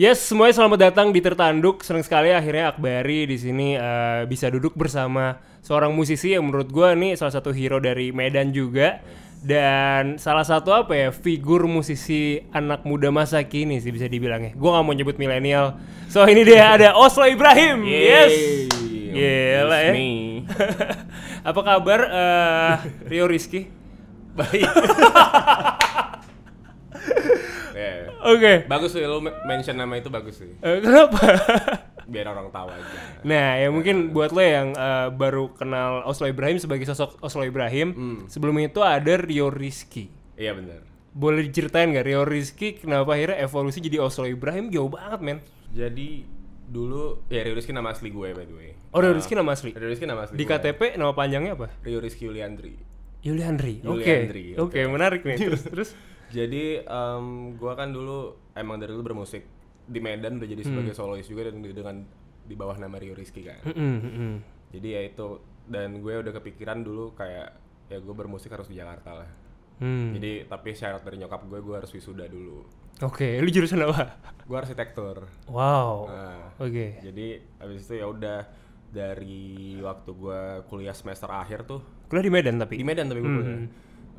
Yes, semuanya selamat datang di Tertanduk. Senang sekali akhirnya Akbari di sini uh, bisa duduk bersama seorang musisi yang menurut gue nih salah satu hero dari Medan juga dan salah satu apa ya figur musisi anak muda masa kini sih bisa dibilang ya. Gue gak mau nyebut milenial. So ini dia ada Oslo Ibrahim. Yeay. Yes. Gila ya. apa kabar uh, Rio Rizky? Baik. yeah. Oke. Okay. Bagus sih lu mention nama itu bagus sih. Uh, kenapa? Biar orang tahu aja. Nah, ya mungkin buat lo yang uh, baru kenal Oslo Ibrahim sebagai sosok Oslo Ibrahim, hmm. sebelum itu ada Rio Rizky. Iya benar. Boleh diceritain gak Rio Rizky kenapa akhirnya evolusi jadi Oslo Ibrahim jauh banget men? Jadi dulu ya Rio Rizky nama asli gue by the way. Oh Rio Rizky eh, nama asli. Rio Rizky nama asli. Di gue. KTP nama panjangnya apa? Rio Rizky Yuliandri. Yuliandri. Oke. Okay. Oke, okay, menarik nih. Terus terus jadi um, gue kan dulu emang dari dulu bermusik di Medan udah jadi hmm. sebagai hmm. solois juga dan dengan di bawah nama Rio Rizky kan. Hmm, hmm, hmm. Jadi ya itu dan gue udah kepikiran dulu kayak ya gue bermusik harus di Jakarta lah. Hmm. Jadi tapi syarat dari nyokap gue gue harus wisuda dulu. Oke, okay. lu jurusan apa? gue arsitektur. Wow. Nah, Oke. Okay. Jadi abis itu ya udah dari waktu gue kuliah semester akhir tuh. Kuliah di Medan tapi. Di Medan tapi gue hmm. kuliah hmm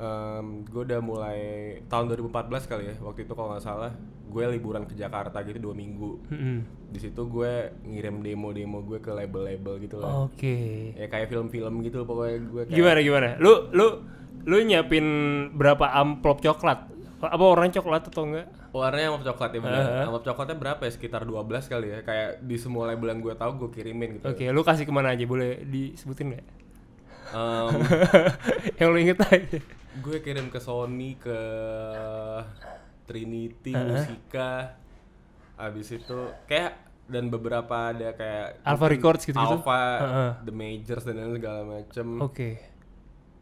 um, gue udah mulai tahun 2014 kali ya waktu itu kalau nggak salah gue liburan ke Jakarta gitu dua minggu mm-hmm. di situ gue ngirim demo-demo gue ke label-label gitu loh oke okay. ya kayak film-film gitu loh, pokoknya gue kayak gimana gimana lu lu lu nyiapin berapa amplop coklat apa orang coklat atau enggak? Warnanya amplop coklat ya benar. Uh-huh. Amplop coklatnya berapa ya? Sekitar 12 kali ya. Kayak di semua label yang gue tahu gue kirimin gitu. Oke, okay, lu kasih kemana aja? Boleh disebutin nggak? Um, yang lu inget aja gue kirim ke Sony ke Trinity uh-huh. Musika abis itu kayak dan beberapa ada kayak Alpha Records gitu gitu Alpha uh-huh. The Majors dan lain segala macem oke okay.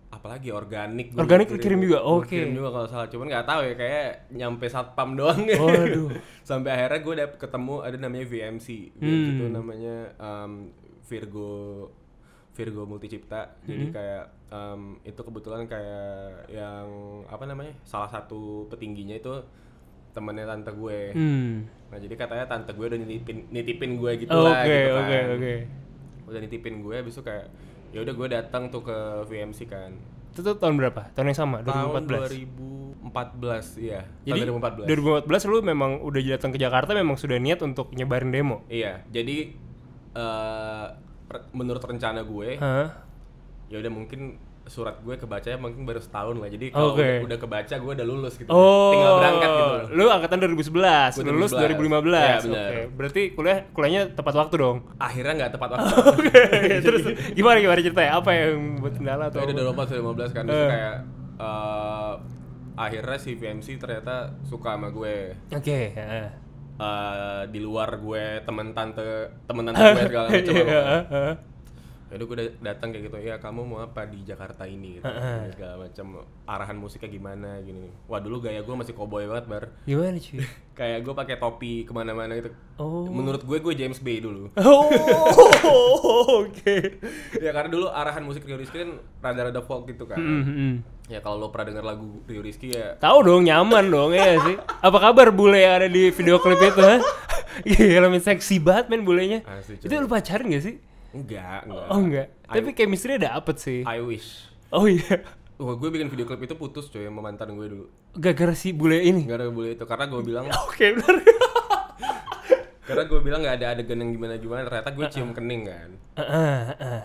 apalagi organik organik kirim, juga oke okay. kirim juga kalau salah cuman nggak tahu ya kayak nyampe satpam doang ya aduh. sampai akhirnya gue dapet ketemu ada namanya VMC hmm. itu namanya um, Virgo Virgo Multicipta. Mm-hmm. Jadi mhm. kayak um, itu kebetulan kayak yang apa namanya? salah satu petingginya itu temennya tante gue. mm. Nah, jadi katanya tante gue udah nitipin nitipin gue gitu oh, lah okay, gitu kan. okay, okay. Udah nitipin gue besok itu kayak ya udah gue datang tuh ke VMC kan. Itu tuh tahun berapa? Tahun yang sama, 2014. Tahun 2014, iya. Jadi, tahun 2014. 2014 lu memang udah datang ke Jakarta memang sudah niat untuk nyebarin demo. Iya. Jadi uh, menurut rencana gue huh? ya udah mungkin surat gue kebacanya mungkin baru setahun lah jadi kalau okay. udah, udah kebaca gue udah lulus gitu oh, tinggal berangkat gitu lu angkatan 2011 gue lulus 2015 ya, Okay. berarti kuliah kuliahnya tepat waktu dong akhirnya nggak tepat waktu okay. terus gimana gimana ceritanya apa yang buat kendala atau udah 2015 kan uh. kayak uh, akhirnya si VMC ternyata suka sama gue oke okay. Eh uh, di luar gue teman tante teman tante gue segala macam yeah. Iya, ya Jadi gue datang kayak gitu, ya kamu mau apa di Jakarta ini gitu. segala macam arahan musiknya gimana gini. Wah dulu gaya gue masih koboi banget bar. Gimana cuy? kayak gue pakai topi kemana-mana gitu. Oh. Menurut gue gue James Bay dulu. Oh, oke. Okay. ya karena dulu arahan musik Rio kan rada-rada folk gitu kan. Mm -hmm, hmm. Ya kalau lo pernah denger lagu Rio Rizky ya Tahu dong, nyaman dong ya sih Apa kabar bule yang ada di video klip itu Iya, Gila men seksi banget men bulenya Asli, Itu lo pacaran gak sih? Enggak, enggak Oh enggak I Tapi chemistry ada dapet sih I wish Oh iya Wah, gue bikin video klip itu putus cuy sama mantan gue dulu. Gak gara si bule ini? Gara-gara bule itu, karena gue bilang Oke, benar Karena gue bilang gak ada adegan yang gimana-gimana, ternyata gue cium kening kan Heeh, heeh.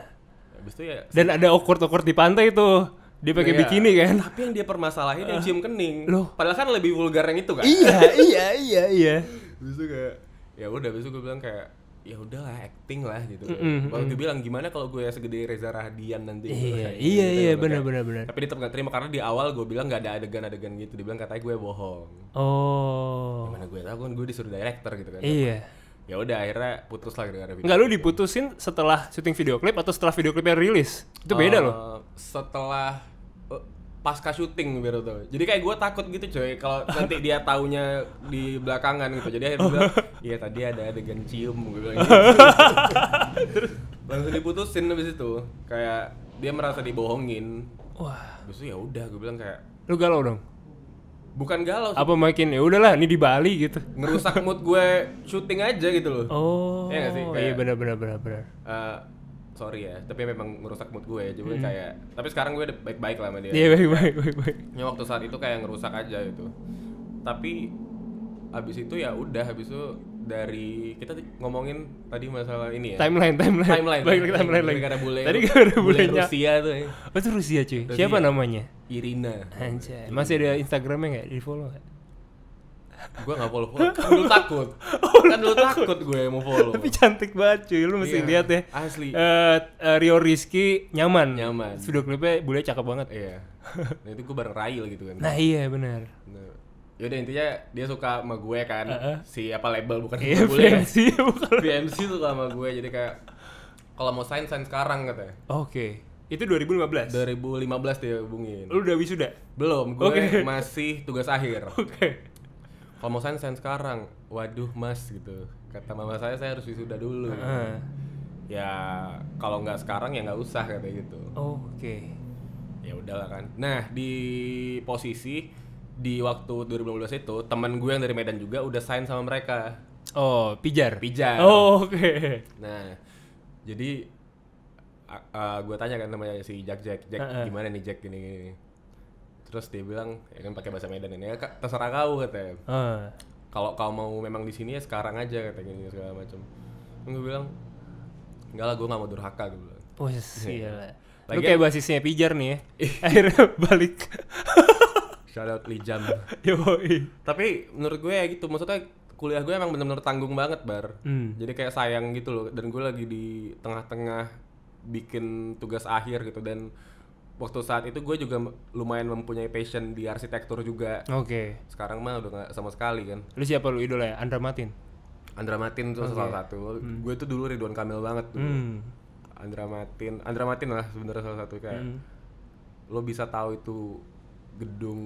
Abis itu ya Dan ada awkward-awkward di pantai tuh dia pakai nah, bikini iya. kan tapi yang dia permasalahin uh. yang cium kening loh padahal kan lebih vulgar yang itu kan iya iya iya iya bisa kayak ya udah besok gue bilang kayak ya udahlah acting lah gitu mm -hmm. kalau bilang gimana kalau gue segede Reza Rahadian nanti iya, iya gitu, iya gitu, iya benar benar benar tapi dia tetap gak terima karena di awal gue bilang gak ada adegan-adegan gitu dia bilang katanya gue bohong oh gimana ya gue tahu kan gue disuruh director gitu kan iya ya udah akhirnya putus lah gara-gara video. Enggak lu diputusin setelah syuting video klip atau setelah video klipnya rilis? Itu beda uh, loh. Eh, setelah pasca syuting biar tuh. Jadi kayak gue takut gitu coy kalau nanti dia taunya di belakangan gitu. Jadi akhirnya gue iya tadi ada adegan cium gue bilang gitu. Terus langsung diputusin abis itu. Kayak dia merasa dibohongin. Wah. Terus ya udah gue bilang kayak lu galau dong. Bukan galau. Sih. Apa makin ya udahlah ini di Bali gitu. Ngerusak mood gue syuting aja gitu loh. Oh. Iya gak sih? Iya, kayak, iya bener bener bener benar. Uh, sorry ya tapi memang merusak mood gue jadi hmm. kayak tapi sekarang gue udah baik baik lah sama dia iya baik baik baik baik ya waktu saat itu kayak ngerusak aja gitu tapi habis itu ya udah habis itu dari kita ngomongin tadi masalah ini ya timeline timeline timeline baik timeline, timeline lagi karena bule tadi karena bule Rusia tuh ya. oh itu Rusia cuy Rusia. siapa namanya Irina Anjay. masih ada Instagramnya nggak di follow nggak gue gak follow follow kan takut oh, kan dulu takut. gue mau follow tapi cantik banget cuy lu mesti yeah, lihat ya asli uh, uh, Rio Rizky nyaman nyaman video klipnya bule cakep banget iya nah, itu gue bareng Rail gitu kan nah iya benar nah. Yaudah intinya dia suka sama gue kan uh -huh. si apa label bukan yeah, iya, bule BMC ya. bukan BMC suka sama gue jadi kayak kalau mau sign sign sekarang katanya oke okay. Itu 2015? 2015 dia hubungin. Lu udah wisuda? Belum, gue okay. masih tugas akhir. Oke. Okay kalau mau sains sekarang waduh mas gitu kata mama saya saya harus wisuda dulu uh. ya kalau nggak sekarang ya nggak usah kata gitu oh, oke okay. ya udahlah kan nah di posisi di waktu 2012 itu teman gue yang dari Medan juga udah sign sama mereka oh pijar pijar oh oke okay. nah jadi uh, gue tanya kan namanya si Jack Jack Jack uh -uh. gimana nih Jack ini? terus dia bilang ya kan pakai bahasa Medan ini ya terserah kau katanya uh. Ah. kalau kau mau memang di sini ya sekarang aja katanya gini segala macam gue bilang enggak lah gue nggak mau durhaka gue bilang oh iya Lagi, lu kayak basisnya pijar nih ya akhirnya balik shout out Lijam tapi menurut gue ya gitu maksudnya kuliah gue emang bener-bener tanggung banget bar hmm. jadi kayak sayang gitu loh dan gue lagi di tengah-tengah bikin tugas akhir gitu dan waktu saat itu gue juga lumayan mempunyai passion di arsitektur juga. Oke. Okay. Sekarang mah udah gak sama sekali kan. Lu siapa lu idola ya? Andra Martin. Andra Martin tuh okay. salah satu. Hmm. Gue tuh dulu Ridwan Kamil banget tuh. Hmm. Andra Martin, Andra Martin lah sebenarnya salah satu kayak. Hmm. Lo bisa tahu itu gedung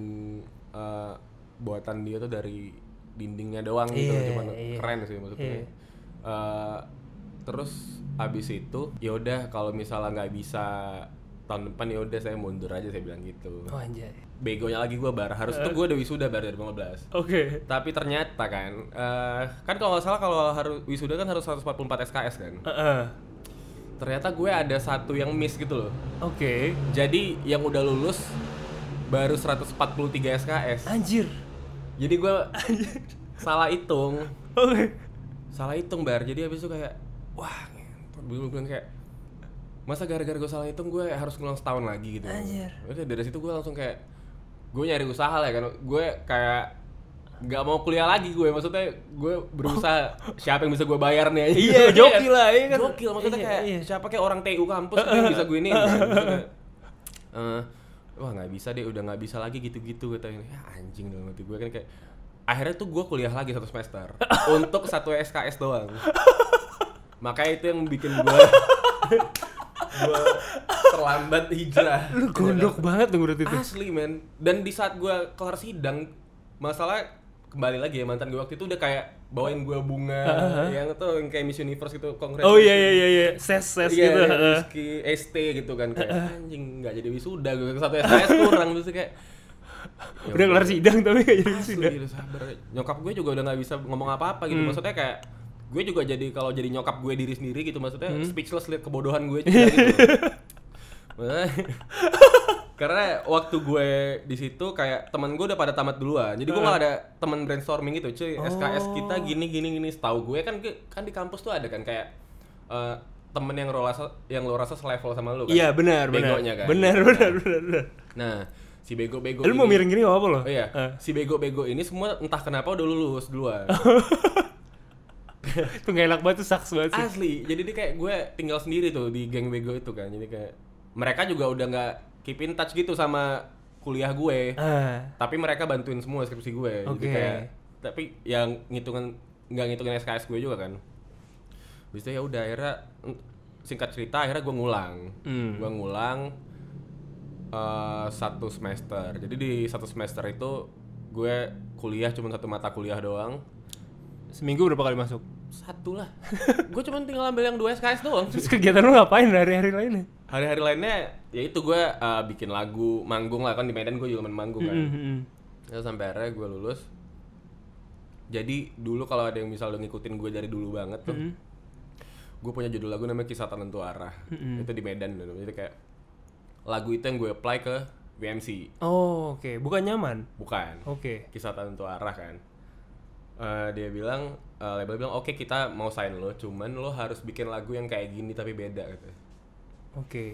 uh, buatan dia tuh dari dindingnya doang yeah, gitu, iya, cuman yeah. keren sih maksudnya. Yeah. Iya. Uh, terus abis itu ya udah kalau misalnya nggak bisa tahun depan ya udah saya mundur aja saya bilang gitu. Oh anjay. Begonya lagi gue bar harus uh. tuh eh. gue udah wisuda bar dari 15. Oke. Okay. Tapi ternyata kan uh, kan kalau nggak salah kalau harus wisuda kan harus 144 SKS kan. Uh -uh. Ternyata gue ada satu yang miss gitu loh. Oke. Okay. Jadi yang udah lulus baru 143 SKS. Anjir. Jadi gue salah hitung. Oke. Okay. Salah hitung bar. Jadi habis itu kayak wah, gue bilang kayak masa gara-gara gue salah hitung gue ya harus ngulang setahun lagi gitu Anjir. dari situ gue langsung kayak gue nyari usaha lah ya kan gue kayak nggak mau kuliah lagi gue ya. maksudnya gue berusaha oh. siapa yang bisa gue bayar nih aja iya, iya joki iya. lah iya kan joki maksudnya iya, kayak iya. siapa kayak orang TU kampus yang bisa gue ini gitu kan? uh, wah nggak bisa deh udah nggak bisa lagi gitu-gitu gitu ya anjing dong hati gue kan kayak akhirnya tuh gue kuliah lagi satu semester untuk satu SKS doang makanya itu yang bikin gue gue terlambat hijrah lu gondok iya. banget dong berarti itu asli men dan di saat gue kelar sidang masalah kembali lagi ya mantan gue waktu itu udah kayak bawain gue bunga uh ah, -huh. Ah, ah. yang tuh yang kayak Miss Universe gitu kongres oh iya, iya iya iya ses ses yeah, gitu Rizky iya, ST gitu kan kayak anjing gak jadi wisuda gue satu STS kurang terus kayak ya udah kelar sidang tapi gak jadi wisuda gitu, sabar nyokap gue juga udah gak bisa ngomong apa apa gitu hmm. maksudnya kayak gue juga jadi kalau jadi nyokap gue diri sendiri gitu maksudnya hmm? speechless liat kebodohan gue juga gitu karena waktu gue di situ kayak teman gue udah pada tamat duluan jadi gue malah ada teman brainstorming gitu cuy oh. SKS kita gini gini gini setahu gue kan kan di kampus tuh ada kan kayak uh, temen yang lo rasa yang lo rasa selevel sama lo kan iya benar benar kan? benar gitu kan? benar benar nah si bego-bego lu mau miring gini apa lo oh iya uh. si bego-bego ini semua entah kenapa udah lulus duluan itu gak enak banget tuh saks banget sih. Asli. Jadi dia kayak gue tinggal sendiri tuh di geng bego itu kan. Jadi kayak mereka juga udah nggak keep in touch gitu sama kuliah gue. Uh. Tapi mereka bantuin semua skripsi gue. Okay. Jadi kayak tapi yang ngitungan nggak ngitungin SKS gue juga kan. Habis ya udah akhirnya singkat cerita akhirnya gue ngulang. hmm. Gue ngulang uh, satu semester. Jadi di satu semester itu gue kuliah cuma satu mata kuliah doang Seminggu berapa kali masuk? Satu lah. gue cuma tinggal ambil yang dua SKS doang. Terus kegiatan lu ngapain hari-hari lainnya? Hari-hari lainnya ya itu gue uh, bikin lagu, manggung lah kan di Medan gue juga main manggung kan. Mm -hmm. Ya sampai akhirnya gue lulus. Jadi dulu kalau ada yang misalnya ngikutin gue dari dulu banget tuh. Mm -hmm. Gue punya judul lagu namanya Kisah Tentu Arah. Mm -hmm. Itu di Medan dulu. Jadi kayak lagu itu yang gue apply ke BMC. Oh, oke. Okay. Bukan nyaman. Bukan. Oke. Okay. Kisah tentu arah kan uh, dia bilang uh, label bilang oke okay, kita mau sign lo cuman lo harus bikin lagu yang kayak gini tapi beda gitu oke okay.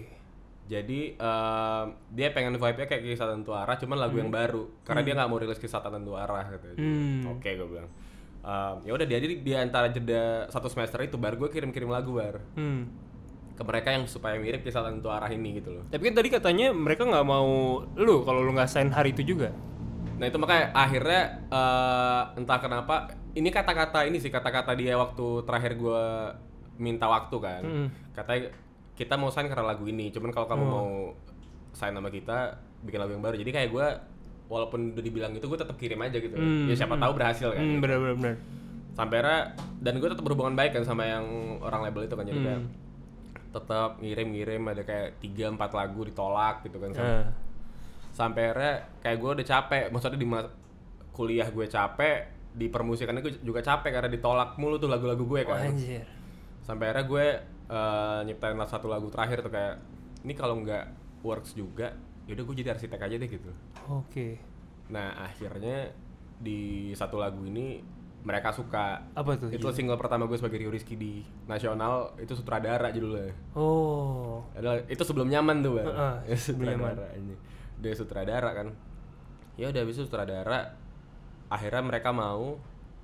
jadi uh, dia pengen vibe-nya kayak kisah tentu arah cuman lagu hmm. yang baru karena hmm. dia nggak mau rilis kisah tentu arah gitu hmm. oke okay, gue bilang uh, ya udah dia jadi di antara jeda satu semester itu baru gue kirim-kirim lagu bar hmm ke mereka yang supaya mirip kisah tentu arah ini gitu loh. Tapi kan tadi katanya mereka nggak mau lu kalau lu nggak sign hari itu juga. Nah itu makanya akhirnya uh, entah kenapa ini kata-kata ini sih kata-kata dia waktu terakhir gue minta waktu kan hmm. katanya kita mau sign karena lagu ini cuman kalau kamu oh. mau sign nama kita bikin lagu yang baru jadi kayak gue walaupun udah dibilang itu gue tetap kirim aja gitu hmm. ya siapa hmm. tahu berhasil kan hmm, bener bener bener sampai dan gue tetap berhubungan baik kan sama yang orang label itu kan jadi hmm. kayak tetap ngirim-ngirim ada kayak tiga empat lagu ditolak gitu kan sama uh sampai akhirnya kayak gue udah capek maksudnya di kuliah gue capek di permusikannya gue juga capek karena ditolak mulu tuh lagu-lagu gue kan oh, gitu. anjir. sampai akhirnya gue uh, nyiptain satu lagu terakhir tuh kayak ini kalau nggak works juga yaudah gue jadi arsitek aja deh gitu oke okay. nah akhirnya di satu lagu ini mereka suka apa tuh itu iya. single pertama gue sebagai Rio Rizky di nasional itu sutradara judulnya oh itu sebelum nyaman tuh bang uh, uh, sebelum nyaman dia sutradara kan ya udah habis sutradara akhirnya mereka mau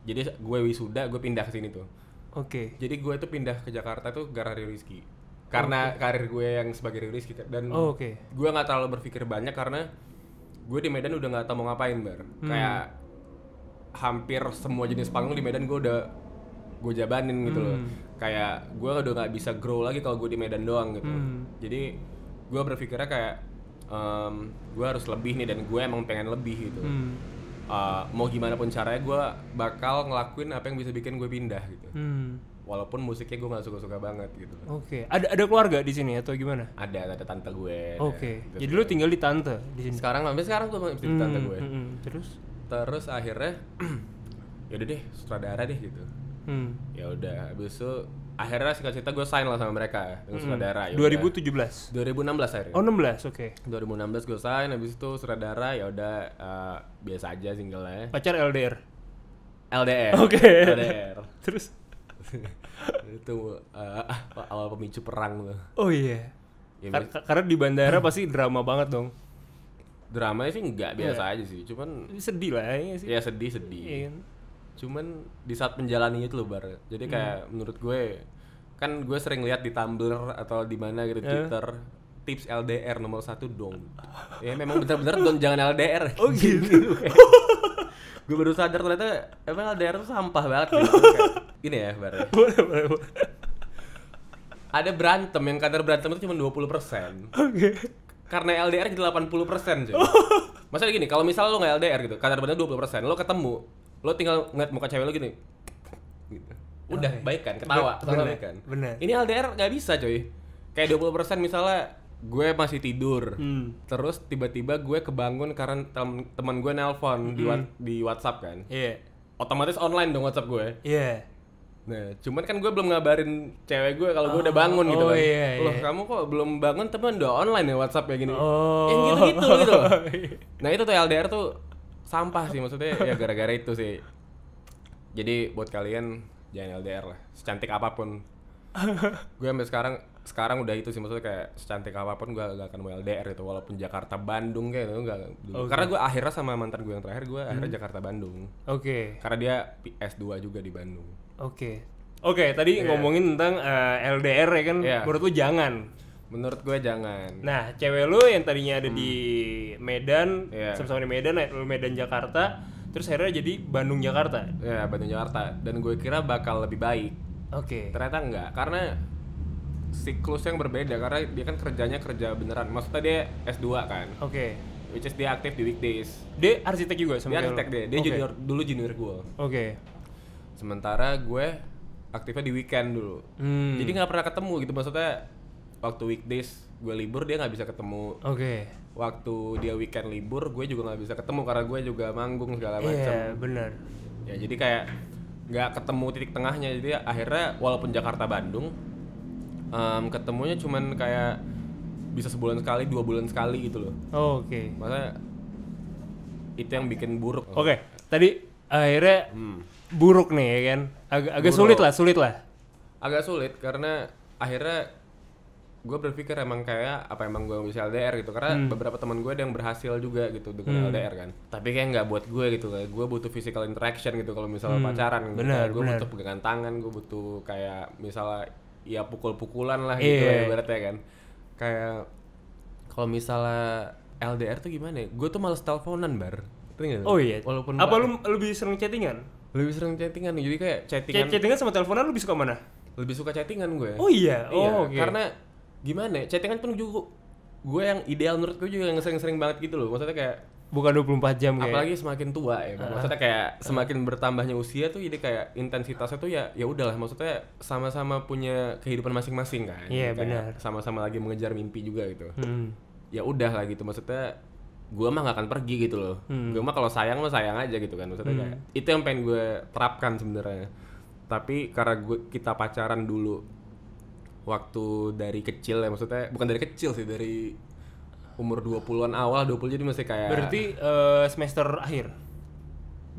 jadi gue wisuda gue pindah ke sini tuh oke okay. jadi gue tuh pindah ke Jakarta tuh gara gara Rizky karena okay. karir gue yang sebagai rilis Rizky dan oh, okay. gue nggak terlalu berpikir banyak karena gue di Medan udah nggak tau mau ngapain ber, hmm. kayak hampir semua jenis panggung di Medan gue udah gue jabanin gitu hmm. loh kayak gue udah nggak bisa grow lagi kalau gue di Medan doang gitu hmm. jadi gue berpikirnya kayak um, gue harus lebih nih dan gue emang pengen lebih gitu hmm. uh, mau gimana pun caranya gue bakal ngelakuin apa yang bisa bikin gue pindah gitu hmm. walaupun musiknya gue nggak suka-suka banget gitu oke okay. ada ada keluarga di sini atau gimana ada ada tante gue oke okay. gitu. jadi lu tinggal di tante di sini sekarang sampai sekarang tuh masih di tante hmm, gue hmm, hmm, terus terus akhirnya yaudah deh sutradara deh gitu hmm. ya udah abis itu akhirnya sih singkat cerita gue sign lah sama mereka ya, dengan hmm. sutradara ya 2017 2016 akhirnya oh 16 oke okay. 2016 gue sign habis itu sutradara ya udah uh, biasa aja singlenya pacar LDR LDR oke okay. LDR terus itu uh, awal pemicu perang tuh oh iya yeah. ya, Kar karena di bandara pasti drama banget dong dramanya sih nggak biasa yeah. aja sih cuman sedih lah ya iya sih ya sedih sedih yeah. Kan? cuman di saat menjalani itu loh bar jadi hmm. kayak hmm. menurut gue kan gue sering lihat di Tumblr atau di mana gitu yeah. Twitter tips LDR nomor satu dong ya memang benar-benar don jangan LDR oh gitu, gitu gue baru sadar ternyata emang LDR tuh sampah banget gitu. kayak, ini ya bar ada berantem yang kadar berantem itu cuma 20% oke okay. karena LDR jadi 80% persen oh. Masalah gini kalau misal lo nggak LDR gitu kadar berantem 20% lo ketemu lo tinggal ngeliat muka cewek lo gini gitu. gitu. udah okay. baik kan ketawa ketawa baik kan bener. ini LDR gak bisa coy kayak 20% misalnya gue masih tidur hmm. terus tiba-tiba gue kebangun karena tem teman gue nelpon hmm. di wa di WhatsApp kan iya yeah. otomatis online dong WhatsApp gue iya yeah. Nah, cuman kan gue belum ngabarin cewek gue kalau oh, gue udah oh, bangun gitu oh, gitu kan. Iya, iya. Loh, kamu kok belum bangun teman udah online ya WhatsApp ya gini. Oh. Yang eh, gitu. -gitu, gitu. nah, itu tuh LDR tuh sampah sih maksudnya ya gara-gara itu sih jadi buat kalian jangan LDR lah secantik apapun gue sampai sekarang sekarang udah itu sih maksudnya kayak secantik apapun gue gak akan mau LDR itu walaupun Jakarta Bandung kayak itu gak okay. karena gue akhirnya sama mantan gue yang terakhir gue akhirnya hmm. Jakarta Bandung oke okay. karena dia PS2 juga di Bandung oke okay. Oke, okay, tadi yeah. ngomongin tentang uh, eh, LDR ya kan, yeah. menurut lu jangan. Menurut gue jangan. Nah, cewek lu yang tadinya ada hmm. di Medan, yeah. sama-sama di Medan, eh, lu Medan Jakarta, terus akhirnya jadi Bandung Jakarta. Ya, yeah, Bandung Jakarta. Dan gue kira bakal lebih baik. Oke. Okay. Ternyata enggak, karena siklus yang berbeda karena dia kan kerjanya kerja beneran. Maksudnya dia S2 kan. Oke. Okay. Which is dia aktif di weekdays. Dia arsitek juga sebenarnya. Dia arsitek dia. Dia okay. junior dulu junior gue. Oke. Okay. Sementara gue aktifnya di weekend dulu. Hmm. Jadi nggak pernah ketemu gitu maksudnya waktu weekdays gue libur dia nggak bisa ketemu. Oke. Okay. Waktu dia weekend libur gue juga nggak bisa ketemu karena gue juga manggung segala macam. Iya yeah, benar. Ya jadi kayak nggak ketemu titik tengahnya jadi akhirnya walaupun Jakarta Bandung um, ketemunya cuman kayak bisa sebulan sekali dua bulan sekali gitu loh. Oh, Oke. Okay. Maksudnya itu yang bikin buruk. Oke. Okay. Tadi akhirnya hmm. buruk nih ya kan. Ag agak buruk. sulit lah, sulit lah. Agak sulit karena akhirnya gue berpikir emang kayak apa emang gue bisa LDR gitu karena hmm. beberapa teman gue ada yang berhasil juga gitu dengan hmm. LDR kan tapi kayak nggak buat gue gitu kayak gue butuh physical interaction gitu kalau misalnya hmm. pacaran gitu. bener, gue butuh pegangan tangan gue butuh kayak misalnya ya pukul-pukulan lah gitu yeah. Iya. berarti kan kayak kalau misalnya LDR tuh gimana ya gue tuh males teleponan bar Tengah, oh iya walaupun apa lu lebih sering chattingan lebih sering chattingan jadi kayak chattingan chattingan sama teleponan lu lebih suka mana lebih suka chattingan gue oh iya, iya oh okay. karena gimana ya chattingan pun juga gue yang ideal menurut gue juga yang sering-sering banget gitu loh maksudnya kayak bukan 24 jam kayak. apalagi semakin tua ya uh, maksudnya kayak uh. semakin bertambahnya usia tuh jadi kayak intensitasnya tuh ya ya udahlah maksudnya sama-sama punya kehidupan masing-masing kan iya yeah, benar sama-sama lagi mengejar mimpi juga gitu hmm. ya udah lah gitu maksudnya gue mah gak akan pergi gitu loh hmm. gue mah kalau sayang mah sayang aja gitu kan maksudnya hmm. kayak itu yang pengen gue terapkan sebenarnya tapi karena gue kita pacaran dulu waktu dari kecil ya maksudnya bukan dari kecil sih dari umur 20-an awal 20 jadi masih kayak Berarti uh, semester akhir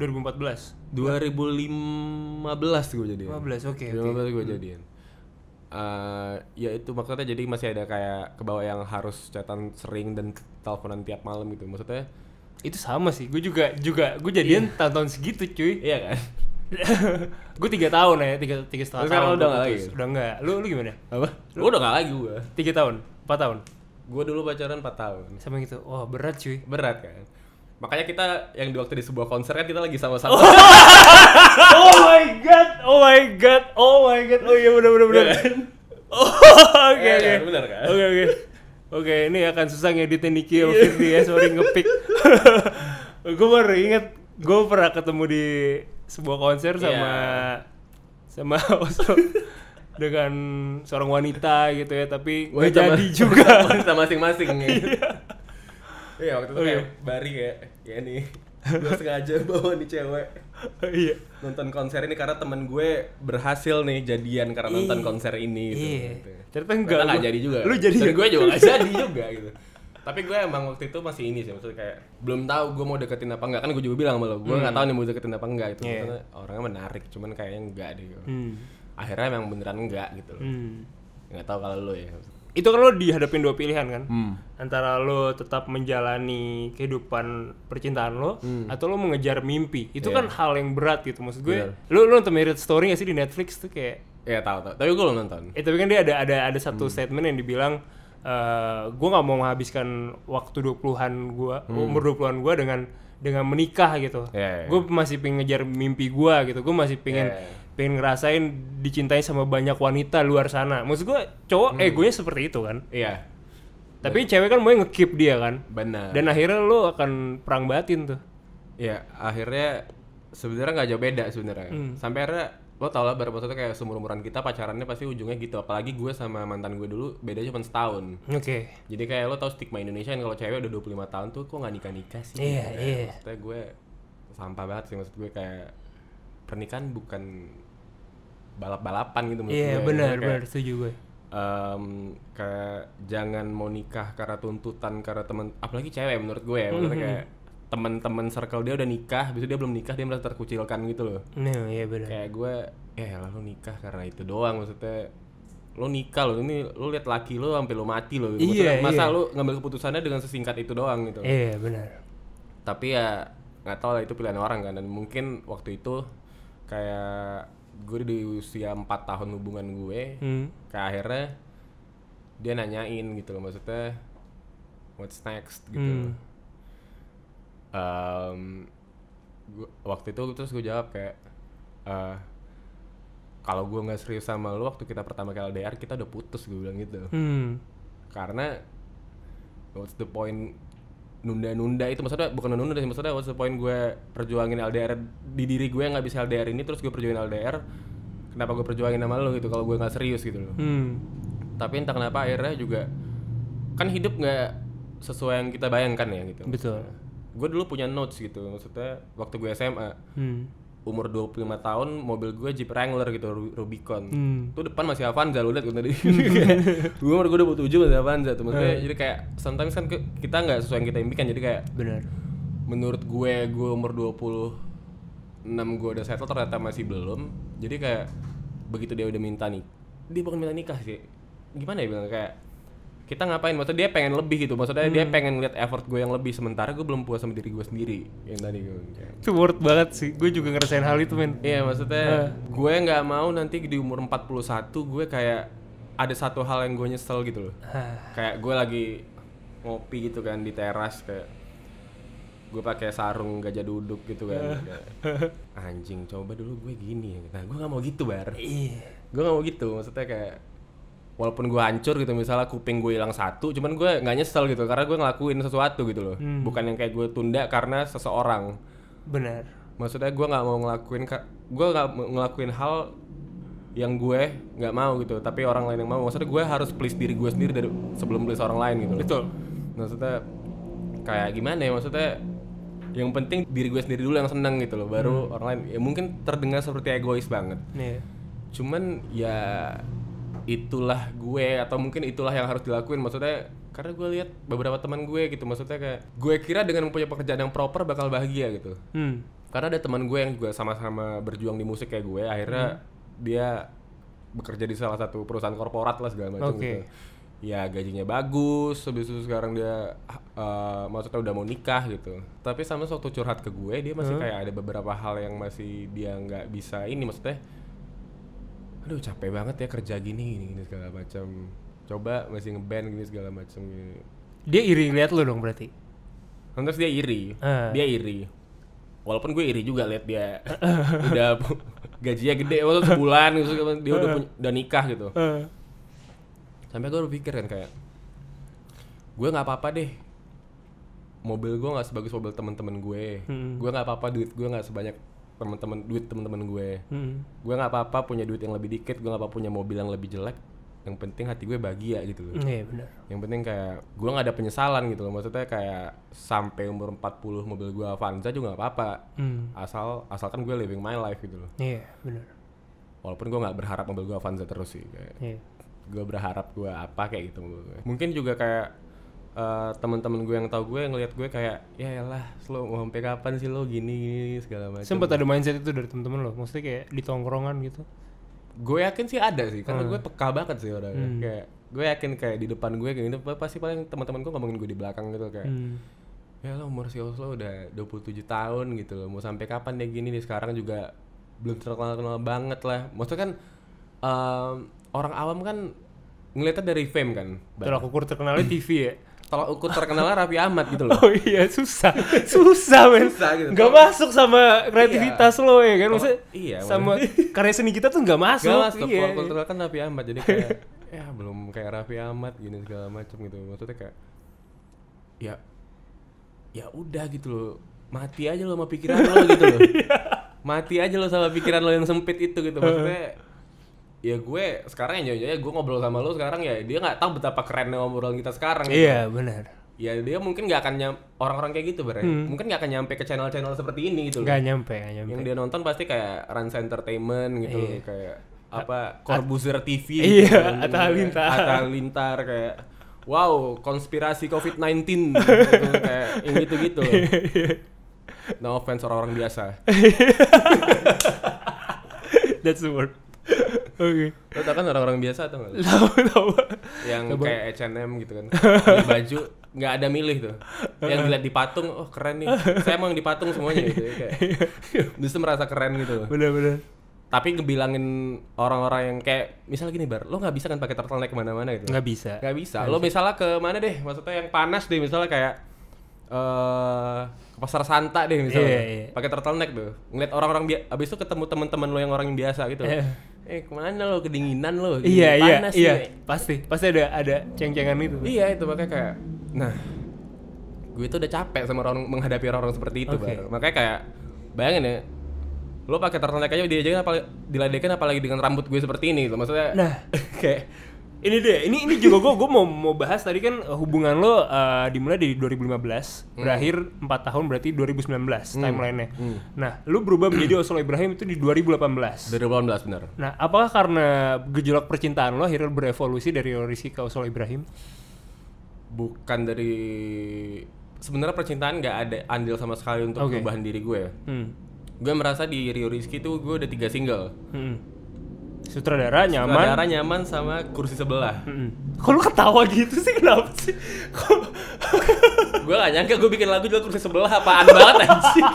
2014. 2015 gue jadi. 15 oke okay, 2015 okay. gue jadian. Hmm. Uh, ya itu maksudnya jadi masih ada kayak kebawa yang harus catatan sering dan teleponan tiap malam gitu. Maksudnya itu sama sih. Gue juga juga gue jadian iya. tahun-tahun segitu cuy. Iya kan? gue tiga tahun ya tiga tiga setengah tahun udah nggak lagi udah nggak lu lu gimana apa lu udah nggak lagi gue tiga tahun empat tahun gue dulu pacaran empat tahun sama gitu wah berat cuy berat kan makanya kita yang di waktu di sebuah konser kan kita lagi sama-sama oh, oh my god oh my god oh my god oh iya benar benar benar iya kan? oh, oke iya kan? oke benar kan oke oke oke ini akan susah ngedit Niki sama iya. Firdi ya sorry ngepick gue baru inget gue pernah ketemu di sebuah konser yeah. sama iya. sama Oso dengan seorang wanita gitu ya tapi gue jadi juga sama masing-masing ya. Iya, iya waktu itu okay. Oh, iya. kayak Bari kayak ya ini gue sengaja bawa nih cewek iya. nonton konser ini karena temen gue berhasil nih jadian karena nonton konser ini gitu. Iya. Gitu. Ternyata enggak. jadi juga. Lu jadi. gue juga gak jadi juga gitu tapi gue emang waktu itu masih ini sih maksudnya kayak belum tahu gue mau deketin apa enggak kan gue juga bilang sama lo gue nggak hmm. tahu nih mau deketin apa enggak itu yeah. orangnya menarik cuman kayaknya enggak deh gitu. hmm. akhirnya emang beneran enggak gitu loh hmm. nggak tahu kalau lo ya itu kalau dihadapin dua pilihan kan hmm. antara lo tetap menjalani kehidupan percintaan lo hmm. atau lo mengejar mimpi itu yeah. kan hal yang berat gitu maksud gue lo lo nonton merit Story gak sih di Netflix tuh kayak ya yeah, tahu tahu tapi gue lo nonton eh tapi kan dia ada ada ada satu hmm. statement yang dibilang uh, eh, gue gak mau menghabiskan waktu 20-an gue hmm. umur 20-an gue dengan dengan menikah gitu. Yeah, yeah. Gue masih pengen ngejar mimpi gue gitu. Gue masih pengen yeah. Iya. pengen ngerasain dicintai sama banyak wanita luar sana. Maksud gue cowok hmm. egonya seperti itu kan. Iya. Yeah. Tapi cewek kan mau ngekeep dia kan. Benar. Dan akhirnya lo akan perang batin tuh. Iya, yeah, akhirnya sebenarnya nggak jauh beda sebenarnya. Hmm. Sampai akhirnya lo tau lah baru maksudnya kayak seumur umuran kita pacarannya pasti ujungnya gitu apalagi gue sama mantan gue dulu beda cuma setahun oke okay. jadi kayak lo tau stigma Indonesia yang kalau cewek udah 25 tahun tuh kok nggak nikah nikah sih iya yeah, iya yeah. maksudnya gue sampah banget sih maksud gue kayak pernikahan bukan balap balapan gitu maksudnya iya yeah, benar benar setuju gue um, kayak jangan mau nikah karena tuntutan karena teman apalagi cewek menurut gue ya, mm -hmm. kayak teman-teman circle dia udah nikah, bisa dia belum nikah dia merasa terkucilkan gitu loh. no, nah, iya benar. Kayak gue, eh lalu nikah karena itu doang maksudnya lo nikah lo ini lo liat laki lo sampai lo mati lo gitu. Iya, masa iya. lo ngambil keputusannya dengan sesingkat itu doang gitu iya benar tapi ya nggak tahu lah itu pilihan orang kan dan mungkin waktu itu kayak gue di usia 4 tahun hubungan gue hmm. ke akhirnya dia nanyain gitu loh maksudnya what's next gitu hmm um, gua, waktu itu terus gue jawab kayak uh, kalau gue nggak serius sama lo waktu kita pertama kali LDR kita udah putus gue bilang gitu hmm. karena what's the point nunda-nunda itu maksudnya bukan nunda nunda sih maksudnya what's the point gue perjuangin LDR di diri gue nggak bisa LDR ini terus gue perjuangin LDR kenapa gue perjuangin sama lo gitu kalau gue nggak serius gitu loh hmm. tapi entah kenapa akhirnya juga kan hidup nggak sesuai yang kita bayangkan ya gitu betul gue dulu punya notes gitu maksudnya waktu gue SMA hmm. umur 25 tahun mobil gue Jeep Wrangler gitu Rubicon hmm. tuh depan masih Avanza lu liat gue tadi gue umur gue 27 masih Avanza tuh maksudnya hmm. jadi kayak sometimes kan kita nggak sesuai yang kita impikan jadi kayak benar menurut gue gue umur 26 gue udah settle ternyata masih belum jadi kayak begitu dia udah minta nih dia bukan minta nikah sih gimana ya bilang kayak kita ngapain maksudnya dia pengen lebih gitu maksudnya hmm. dia pengen lihat effort gue yang lebih sementara gue belum puas sama diri gue sendiri yang tadi gue itu worth banget sih gue juga ngerasain hal itu men iya maksudnya uh. gue nggak mau nanti di umur 41 gue kayak ada satu hal yang gue nyesel gitu loh uh. kayak gue lagi ngopi gitu kan di teras kayak gue pakai sarung gajah duduk gitu kan uh. anjing coba dulu gue gini nah gue nggak mau gitu bar uh. gue nggak mau gitu maksudnya kayak walaupun gue hancur gitu misalnya kuping gue hilang satu cuman gue nggak nyesel gitu karena gue ngelakuin sesuatu gitu loh hmm. bukan yang kayak gue tunda karena seseorang benar maksudnya gue nggak mau ngelakuin gue nggak ngelakuin hal yang gue nggak mau gitu tapi orang lain yang mau maksudnya gue harus please diri gue sendiri dari sebelum please orang lain gitu loh. betul maksudnya kayak gimana ya maksudnya yang penting diri gue sendiri dulu yang seneng gitu loh baru hmm. orang lain ya mungkin terdengar seperti egois banget yeah. cuman ya itulah gue atau mungkin itulah yang harus dilakuin maksudnya karena gue lihat beberapa teman gue gitu maksudnya kayak gue kira dengan mempunyai pekerjaan yang proper bakal bahagia gitu hmm. karena ada teman gue yang juga sama-sama berjuang di musik kayak gue akhirnya hmm. dia bekerja di salah satu perusahaan korporat lah segala macam okay. gitu ya gajinya bagus habis itu sekarang dia uh, maksudnya udah mau nikah gitu tapi sama waktu curhat ke gue dia masih hmm. kayak ada beberapa hal yang masih dia nggak bisa ini maksudnya aduh capek banget ya kerja gini gini, gini segala macam coba masih ngeband gini segala macam dia iri lihat lu dong berarti kan terus dia iri uh. dia iri walaupun gue iri juga lihat dia udah gajinya gede waktu sebulan gitu dia udah ah. punya, udah nikah gitu uh. sampai gue berpikir kan kayak gue nggak apa-apa deh mobil gue nggak sebagus mobil temen-temen gue hmm. gue nggak apa-apa duit gue nggak sebanyak teman-teman duit teman-teman gue hmm. gue nggak apa-apa punya duit yang lebih dikit gue nggak apa punya mobil yang lebih jelek yang penting hati gue bahagia gitu loh. Iya benar. Yang penting kayak gue nggak ada penyesalan gitu loh. Maksudnya kayak sampai umur 40 mobil gue Avanza juga nggak apa-apa. Mm. Asal asalkan gue living my life gitu loh. Iya yeah, benar. Walaupun gue nggak berharap mobil gue Avanza terus sih kayak. Yeah. Gue berharap gue apa kayak gitu. Mungkin juga kayak uh, eh, teman-teman gue yang tau gue ngeliat gue kayak ya lah lo mau sampai kapan sih lo gini, gini segala macam sempet ada mindset itu dari temen-temen lo maksudnya kayak di tongkrongan gitu gue yakin sih ada sih karena hmm. gue peka banget sih orangnya hmm. kayak gue yakin kayak di depan gue kayak gitu pasti paling teman-teman gue ngomongin gue di belakang gitu kayak hmm. ya lo umur sih lo udah 27 tahun gitu lo, mau sampai kapan deh gini nih sekarang juga belum terkenal kenal banget lah maksudnya kan um, orang awam kan ngeliatnya dari fame kan. terlalu ukur terkenalnya TV ya tolak ukur terkenalnya Raffi Ahmad gitu loh. Oh iya, susah. Susah, men. Susah gitu. Gak masuk sama kreativitas iya. lo ya kan. Maksudnya iya, sama karya seni kita tuh gak masuk. Gak masuk. Iya. Tolak ukur kan Raffi Ahmad. Jadi kayak, ya belum kayak Raffi Ahmad gini segala macam gitu. Maksudnya kayak, ya ya udah gitu loh. Mati aja lo sama pikiran lo gitu loh. Iya. Mati aja lo sama pikiran lo yang sempit itu gitu. Maksudnya ya gue sekarang ya jauh-jauh gue ngobrol sama lo sekarang ya dia nggak tahu betapa kerennya ngobrol kita sekarang gitu. iya benar ya dia mungkin nggak akan nyam orang-orang kayak gitu berarti hmm. mungkin nggak akan nyampe ke channel-channel seperti ini gitu nggak nyampe gak nyampe yang dia nonton pasti kayak Rans Entertainment gitu iya. kayak apa Corbuzier TV iya gitu, atau Lintar atau Lintar kayak wow konspirasi COVID-19 gitu, kayak yang gitu-gitu no offense orang-orang biasa that's the word Oke. Okay. Lo kan orang-orang biasa atau enggak? Tahu, tahu. Yang tau kayak H&M gitu kan. baju nggak ada milih tuh. Yang dilihat di patung, oh keren nih. Saya emang di patung semuanya gitu ya kayak. Iya. Justru merasa keren gitu. Bener-bener. Tapi ngebilangin orang-orang yang kayak misal gini bar, lo nggak bisa kan pakai turtle neck kemana-mana gitu? Nggak bisa. Nggak bisa. lo misalnya ke mana deh? Maksudnya yang panas deh misalnya kayak Uh, ke pasar Santa deh misalnya, yeah, yeah. pakai turtleneck tuh, ngeliat orang-orang biasa, abis itu ketemu teman-teman lo yang orang yang biasa gitu, yeah eh kemana lo kedinginan lo Gini, iya iya, iya. sih. iya pasti pasti ada ada ceng-cengan itu iya itu makanya kayak nah gue tuh udah capek sama orang menghadapi orang, -orang seperti itu okay. makanya kayak bayangin ya lo pakai tartan aja dia apa apalagi diladekin apalagi dengan rambut gue seperti ini maksudnya nah kayak ini deh ini ini juga gue gue mau mau bahas tadi kan eh, hubungan lo uh, dimulai dari 2015 hmm. berakhir empat tahun berarti 2019 hmm. timelinenya hmm. nah lo berubah menjadi Oslo Ibrahim itu di 2018 2018 benar nah apakah karena gejolak percintaan lo akhirnya berevolusi dari Rizky ke Oslo Ibrahim bukan dari sebenarnya percintaan nggak ada andil sama sekali untuk okay. perubahan diri gue hmm. gue merasa di Rio Rizky itu gue udah tiga single hmm sutradara nyaman sutradara nyaman sama kursi sebelah mm-hmm. kok lu ketawa gitu sih kenapa sih gue gak nyangka gue bikin lagu juga kursi sebelah apaan banget anjing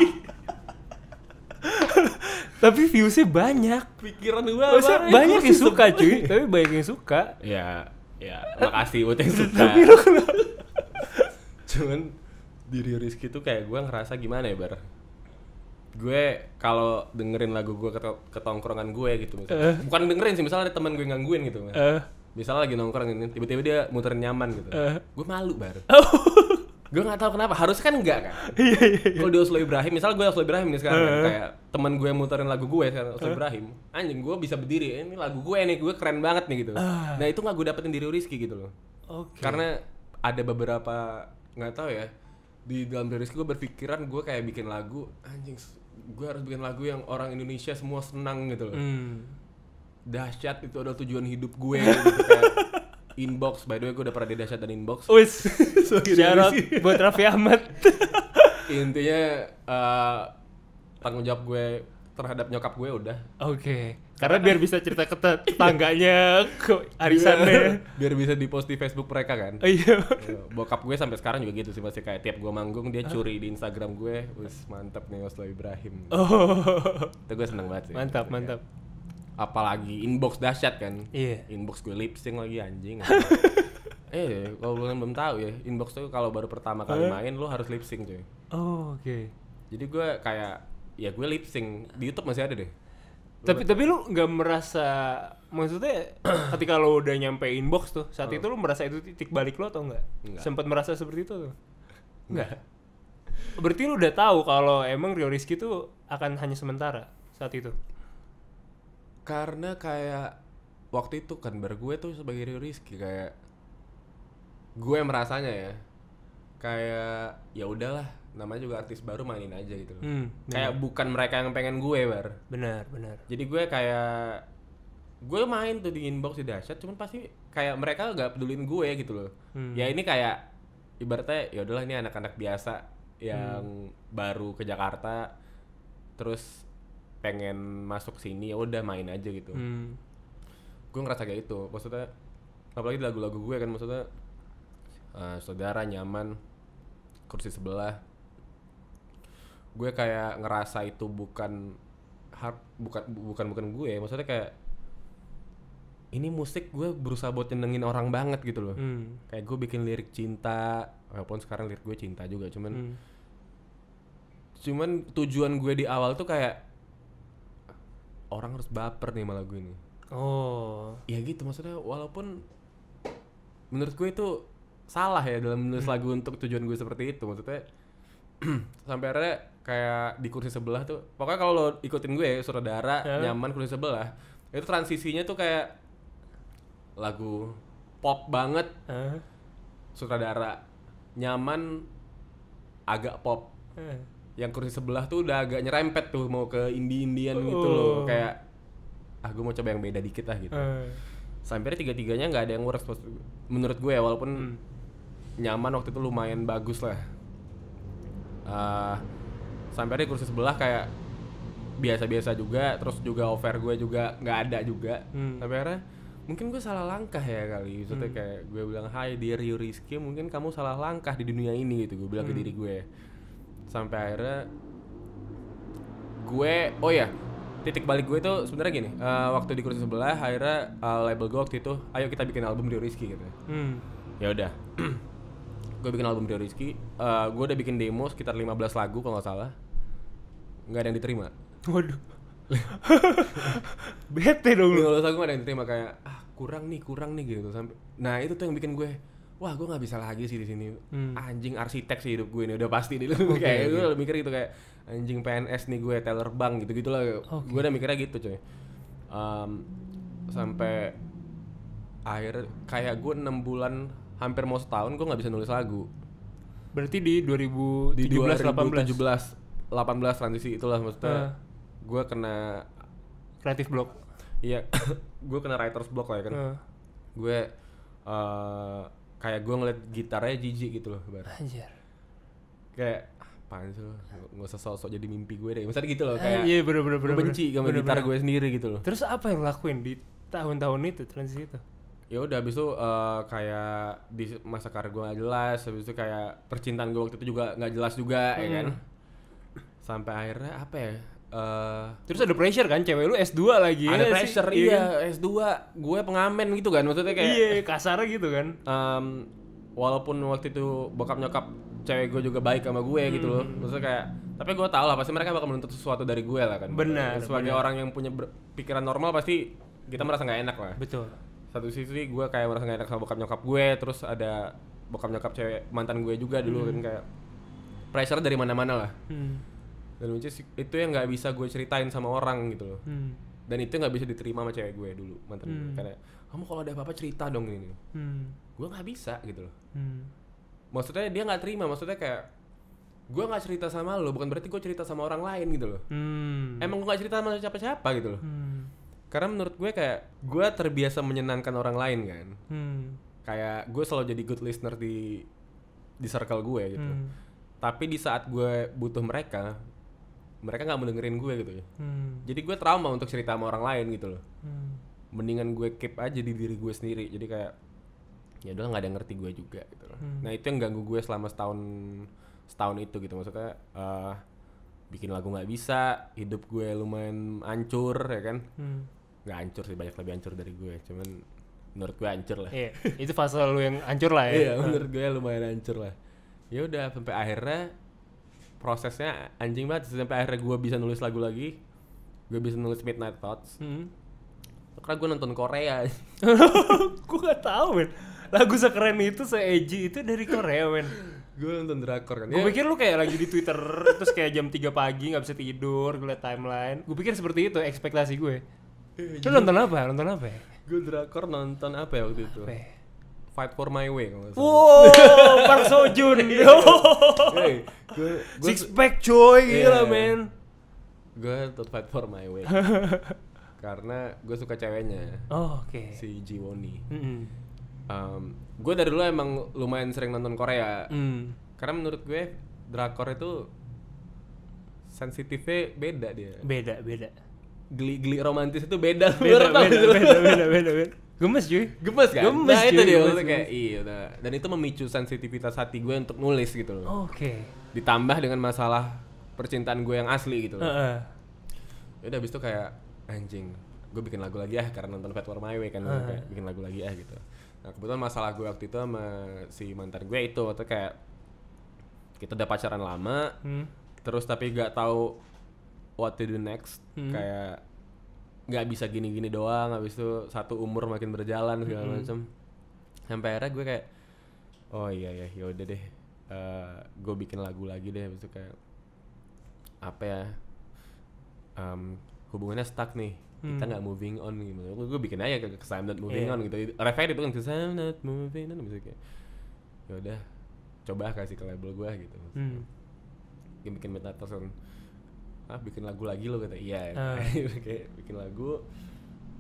tapi viewsnya banyak pikiran gue Maksudnya banyak yang suka sebelah. cuy tapi banyak yang suka ya ya makasih buat yang suka tapi lu kenapa cuman diri Rizky tuh kayak gue ngerasa gimana ya bar gue kalau dengerin lagu gue ke, ketongkrongan gue gitu misalnya. Uh. Bukan dengerin sih, misalnya ada teman gue gangguin gitu. Misalnya. Uh. Misalnya lagi nongkrong ini tiba-tiba dia muter nyaman gitu. Uh. Gue malu baru. Oh. gue nggak tahu kenapa, harus kan enggak kan? Iya, iya, iya. Kalau di Oslo Ibrahim, misal gue Oslo Ibrahim nih sekarang uh. kayak teman gue muterin lagu gue sekarang Oslo uh. Ibrahim. Anjing gue bisa berdiri, ini lagu gue nih, gue keren banget nih gitu. Uh. Nah, itu nggak gue dapetin diri Rizky gitu loh. Okay. Karena ada beberapa nggak tahu ya di dalam diri gue berpikiran gue kayak bikin lagu anjing gue harus bikin lagu yang orang Indonesia semua senang gitu loh hmm. dahsyat itu adalah tujuan hidup gue gitu kayak inbox by the way gue udah pernah di dahsyat dan inbox wis syarat buat Raffi Ahmad intinya uh, tanggung jawab gue terhadap nyokap gue udah oke okay. Karena biar bisa cerita ke tetangganya ke deh iya. Biar bisa di post di Facebook mereka kan. Oh, iya. iya. Bokap gue sampai sekarang juga gitu sih masih kayak tiap gue manggung dia curi di Instagram gue. Wis mantap nih Oslo Ibrahim. Oh. Itu gue seneng banget sih. Mantap, iya. mantap. Apalagi inbox dahsyat kan. Iya. Inbox gue lip sync lagi anjing. Eh, kalau belum, belum tahu ya, inbox tuh kalau baru pertama kali eh? main lo harus lip sync cuy. Oh, oke. Okay. Jadi gue kayak ya gue lip sync di YouTube masih ada deh tapi tapi lu nggak merasa maksudnya ketika lo udah nyampe inbox tuh saat hmm. itu lu merasa itu titik balik lo atau enggak? enggak. sempat merasa seperti itu tuh enggak berarti lu udah tahu kalau emang Rio Rizky tuh akan hanya sementara saat itu karena kayak waktu itu kan bar gue tuh sebagai Rio Rizky kayak gue merasanya ya kayak ya udahlah namanya juga artis baru mainin aja gitu loh. Hmm, kayak bukan mereka yang pengen gue bar benar benar jadi gue kayak gue main tuh di inbox di dahsyat cuman pasti kayak mereka gak peduliin gue gitu loh hmm. ya ini kayak ibaratnya ya udahlah ini anak-anak biasa yang hmm. baru ke Jakarta terus pengen masuk sini ya udah main aja gitu hmm. gue ngerasa kayak itu maksudnya apalagi lagu-lagu gue kan maksudnya uh, saudara nyaman kursi sebelah gue kayak ngerasa itu bukan har, bukan bukan bukan gue maksudnya kayak ini musik gue berusaha buat nyenengin orang banget gitu loh hmm. kayak gue bikin lirik cinta walaupun sekarang lirik gue cinta juga cuman hmm. cuman tujuan gue di awal tuh kayak orang harus baper nih malah gue ini oh ya gitu maksudnya walaupun menurut gue itu salah ya dalam menulis hmm. lagu untuk tujuan gue seperti itu maksudnya sampai akhirnya kayak di kursi sebelah tuh pokoknya kalau lo ikutin gue ya saudara yeah. nyaman kursi sebelah itu transisinya tuh kayak lagu pop banget uh. sutradara nyaman agak pop uh. yang kursi sebelah tuh udah agak nyerempet tuh mau ke indie indian uh. gitu loh oh. kayak ah gue mau coba yang beda dikit lah gitu uh. sampai tiga tiganya nggak ada yang worth menurut gue walaupun hmm. nyaman waktu itu lumayan bagus lah uh, sampai di kursi sebelah kayak biasa-biasa juga terus juga over gue juga nggak ada juga hmm. sampai akhirnya mungkin gue salah langkah ya kali maksudnya hmm. kayak gue bilang hai dear you Rizky mungkin kamu salah langkah di dunia ini gitu gue bilang hmm. ke diri gue sampai akhirnya gue oh ya titik balik gue itu sebenarnya gini uh, waktu di kursi sebelah akhirnya uh, label gue waktu itu ayo kita bikin album Rio Rizky gitu hmm. ya udah gue bikin album Rio Rizky uh, gue udah bikin demo sekitar 15 lagu kalau nggak salah nggak ada yang diterima waduh bete dong lu kalau aku gak ada yang diterima kayak ah kurang nih kurang nih gitu sampai nah itu tuh yang bikin gue wah gue nggak bisa lagi sih di sini hmm. anjing arsitek sih hidup gue ini udah pasti nih okay, kayak gitu. gue mikir gitu kayak anjing PNS nih gue teller bank gitu gitulah okay. gue udah mikirnya gitu coy um, sampai akhir kayak gue enam bulan hampir mau setahun gue nggak bisa nulis lagu berarti di 2017 di 2017, tujuh belas. 18 transisi itulah maksudnya uh. gue kena kreatif block iya gue kena writers block lah ya kan uh. gue uh, kayak gue ngeliat gitarnya jijik gitu loh bar. Anjir. kayak apaan sih lo nggak usah sosok jadi mimpi gue deh misalnya gitu loh eh, kayak iya bener bener bener benci sama gitar bener. gue sendiri gitu loh terus apa yang lakuin di tahun-tahun itu transisi itu ya udah habis itu uh, kayak di masa karir gue gak jelas habis itu kayak percintaan gue waktu itu juga nggak jelas juga ya hmm. ya kan sampai akhirnya apa ya Uh, terus ada pressure kan cewek lu S2 lagi ada ya pressure sih? iya kan? S2 gue pengamen gitu kan maksudnya kayak iya kasar gitu kan um, walaupun waktu itu bokap nyokap cewek gue juga baik sama gue hmm. gitu loh hmm. maksudnya kayak tapi gue tau lah pasti mereka bakal menuntut sesuatu dari gue lah kan benar sebagai bener. orang yang punya pikiran normal pasti kita merasa nggak enak lah betul satu sisi gue kayak merasa nggak enak sama bokap nyokap gue terus ada bokap nyokap cewek mantan gue juga dulu hmm. kan kayak pressure dari mana-mana lah hmm dan which is itu yang nggak bisa gue ceritain sama orang gitu loh hmm. dan itu nggak bisa diterima sama cewek gue dulu mantan hmm. karena kamu kalau ada apa-apa cerita dong ini hmm. gue nggak bisa gitu loh hmm. maksudnya dia nggak terima maksudnya kayak gue nggak cerita sama lo bukan berarti gue cerita sama orang lain gitu loh hmm. emang gue nggak cerita sama siapa-siapa gitu loh hmm. karena menurut gue kayak gue terbiasa menyenangkan orang lain kan hmm. kayak gue selalu jadi good listener di di circle gue gitu hmm. tapi di saat gue butuh mereka mereka nggak mendengarin gue gitu ya hmm. jadi gue trauma untuk cerita sama orang lain gitu loh hmm. mendingan gue keep aja di diri gue sendiri jadi kayak ya udah nggak ada yang ngerti gue juga gitu loh hmm. nah itu yang ganggu gue selama setahun setahun itu gitu maksudnya uh, bikin lagu nggak bisa hidup gue lumayan hancur ya kan hmm. nggak hmm. hancur sih banyak lebih hancur dari gue cuman menurut gue hancur lah iya, itu fase lu yang hancur lah ya iya hmm. menurut gue lumayan hancur lah ya udah sampai akhirnya prosesnya anjing banget sampai akhirnya gue bisa nulis lagu lagi gue bisa nulis Midnight Thoughts hmm. karena gue nonton Korea gue gak tau men lagu sekeren itu se edgy itu dari Korea men gue nonton drakor kan gue ya. pikir lu kayak lagi di Twitter terus kayak jam 3 pagi nggak bisa tidur gue liat timeline gue pikir seperti itu ekspektasi gue eh, lu nonton apa nonton apa ya? gue drakor nonton apa ya waktu apa? itu ya? Fight for My Way. Wow, Park Sojun. Iya. hey, Six pack coy, yeah. gila men. Gue tetap Fight for My Way. Karena gue suka ceweknya. Oh, oke. Okay. Si Jiwoni. Mm -hmm. um, gue dari dulu emang lumayan sering nonton Korea. Mm. Karena menurut gue drakor itu sensitifnya beda dia. Beda, beda. Geli-geli romantis itu Beda, beda, beda, beda, beda, beda, beda. Gemes cuy Gemes kan? Gemes nah itu dia gemes, kayak iya udah. Dan itu memicu sensitivitas hati gue untuk nulis gitu loh Oke okay. Ditambah dengan masalah percintaan gue yang asli gitu loh uh -uh. Udah abis itu kayak anjing Gue bikin lagu lagi ya karena nonton Fat War My Way kan uh -huh. kayak bikin lagu lagi ya gitu Nah kebetulan masalah gue waktu itu sama si mantan gue itu Waktu kayak kita udah pacaran lama hmm. Terus tapi gak tahu what to do next hmm. Kayak nggak bisa gini-gini doang habis itu satu umur makin berjalan segala mm -hmm. macam sampai akhirnya gue kayak oh iya, iya ya yaudah deh uh, gue bikin lagu lagi deh habis itu kayak apa ya um, hubungannya stuck nih hmm. kita nggak moving on gitu gue bikin aja kayak I'm not moving yeah. on gitu refer itu kan ke I'm not moving on misalnya kayak yaudah coba kasih ke label gue gitu hmm. bikin bikin ah bikin lagu lagi lo kata iya uh. kayak bikin lagu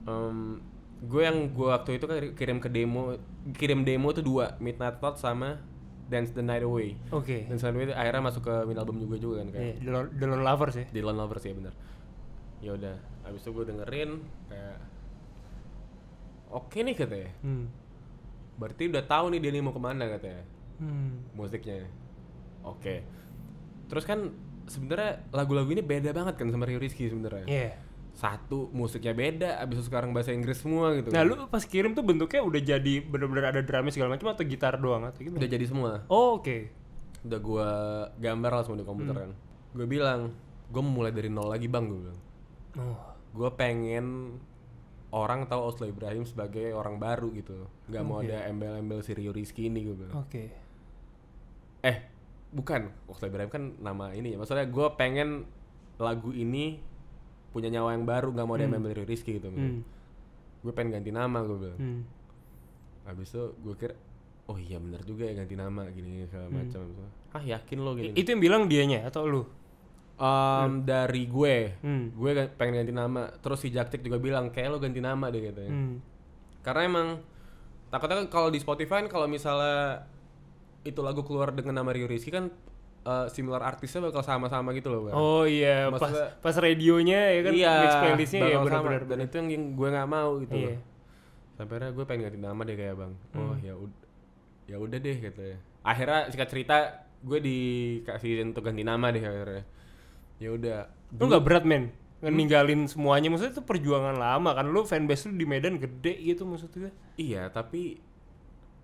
um, gue yang gue waktu itu kan kirim ke demo kirim demo tuh dua Midnight Thought sama Dance the Night Away. Oke. Okay. Dance the akhirnya masuk ke mid album juga juga kan kayak. Yeah, iya, the Lone Lovers ya. The Lone Lovers ya benar, Ya udah, abis itu gue dengerin kayak oke okay nih katanya. Hmm. Berarti udah tahu nih dia mau kemana katanya. Hmm. Musiknya. Oke. Okay. Terus kan sebenarnya lagu-lagu ini beda banget kan sama Rio Rizky sebenarnya. Iya. Yeah. Satu musiknya beda, abis itu sekarang bahasa Inggris semua gitu. Nah, kan. lu pas kirim tuh bentuknya udah jadi bener-bener ada drama segala macam atau gitar doang atau gimana? Udah jadi semua. Oh, oke. Okay. Udah gua gambar langsung di komputer hmm. kan. Gua bilang, gue mulai dari nol lagi bang gua bilang. Oh. Gua pengen orang tahu Oslo Ibrahim sebagai orang baru gitu. Gak okay. Oh, mau iya. ada embel-embel si Rio Rizky ini gue bilang. Oke. Okay. Eh, bukan Oktober Ibrahim kan nama ini ya maksudnya gue pengen lagu ini punya nyawa yang baru nggak mau ada hmm. yang memberi Rizky gitu hmm. gue pengen ganti nama gue bilang hmm. abis itu gue kira oh iya bener juga ya ganti nama gini segala hmm. macam ah yakin lo gini, I, itu yang bilang dianya atau lu Um, hmm. dari gue, hmm. gue pengen ganti nama. Terus si Jaktik juga bilang kayak lo ganti nama deh ya. Hmm. Karena emang takutnya kan kalau di Spotify kan kalau misalnya itu lagu keluar dengan nama Rio Rizky kan uh, similar artisnya bakal sama-sama gitu loh bang. Oh iya, Maksudnya, pas pas radionya ya kan iya, mix playlistnya ya benar-benar dan itu yang gue nggak mau gitu. Iya. Loh. Sampai akhirnya gue pengen ganti nama deh kayak bang. Oh, hmm. Oh ya udah, ya udah deh gitu ya. Akhirnya singkat cerita gue dikasih untuk ganti nama deh akhirnya. Ya udah. Lu nggak berat men? Nggak hmm. ninggalin semuanya, maksudnya itu perjuangan lama kan lu fanbase lu di Medan gede gitu maksudnya? Iya tapi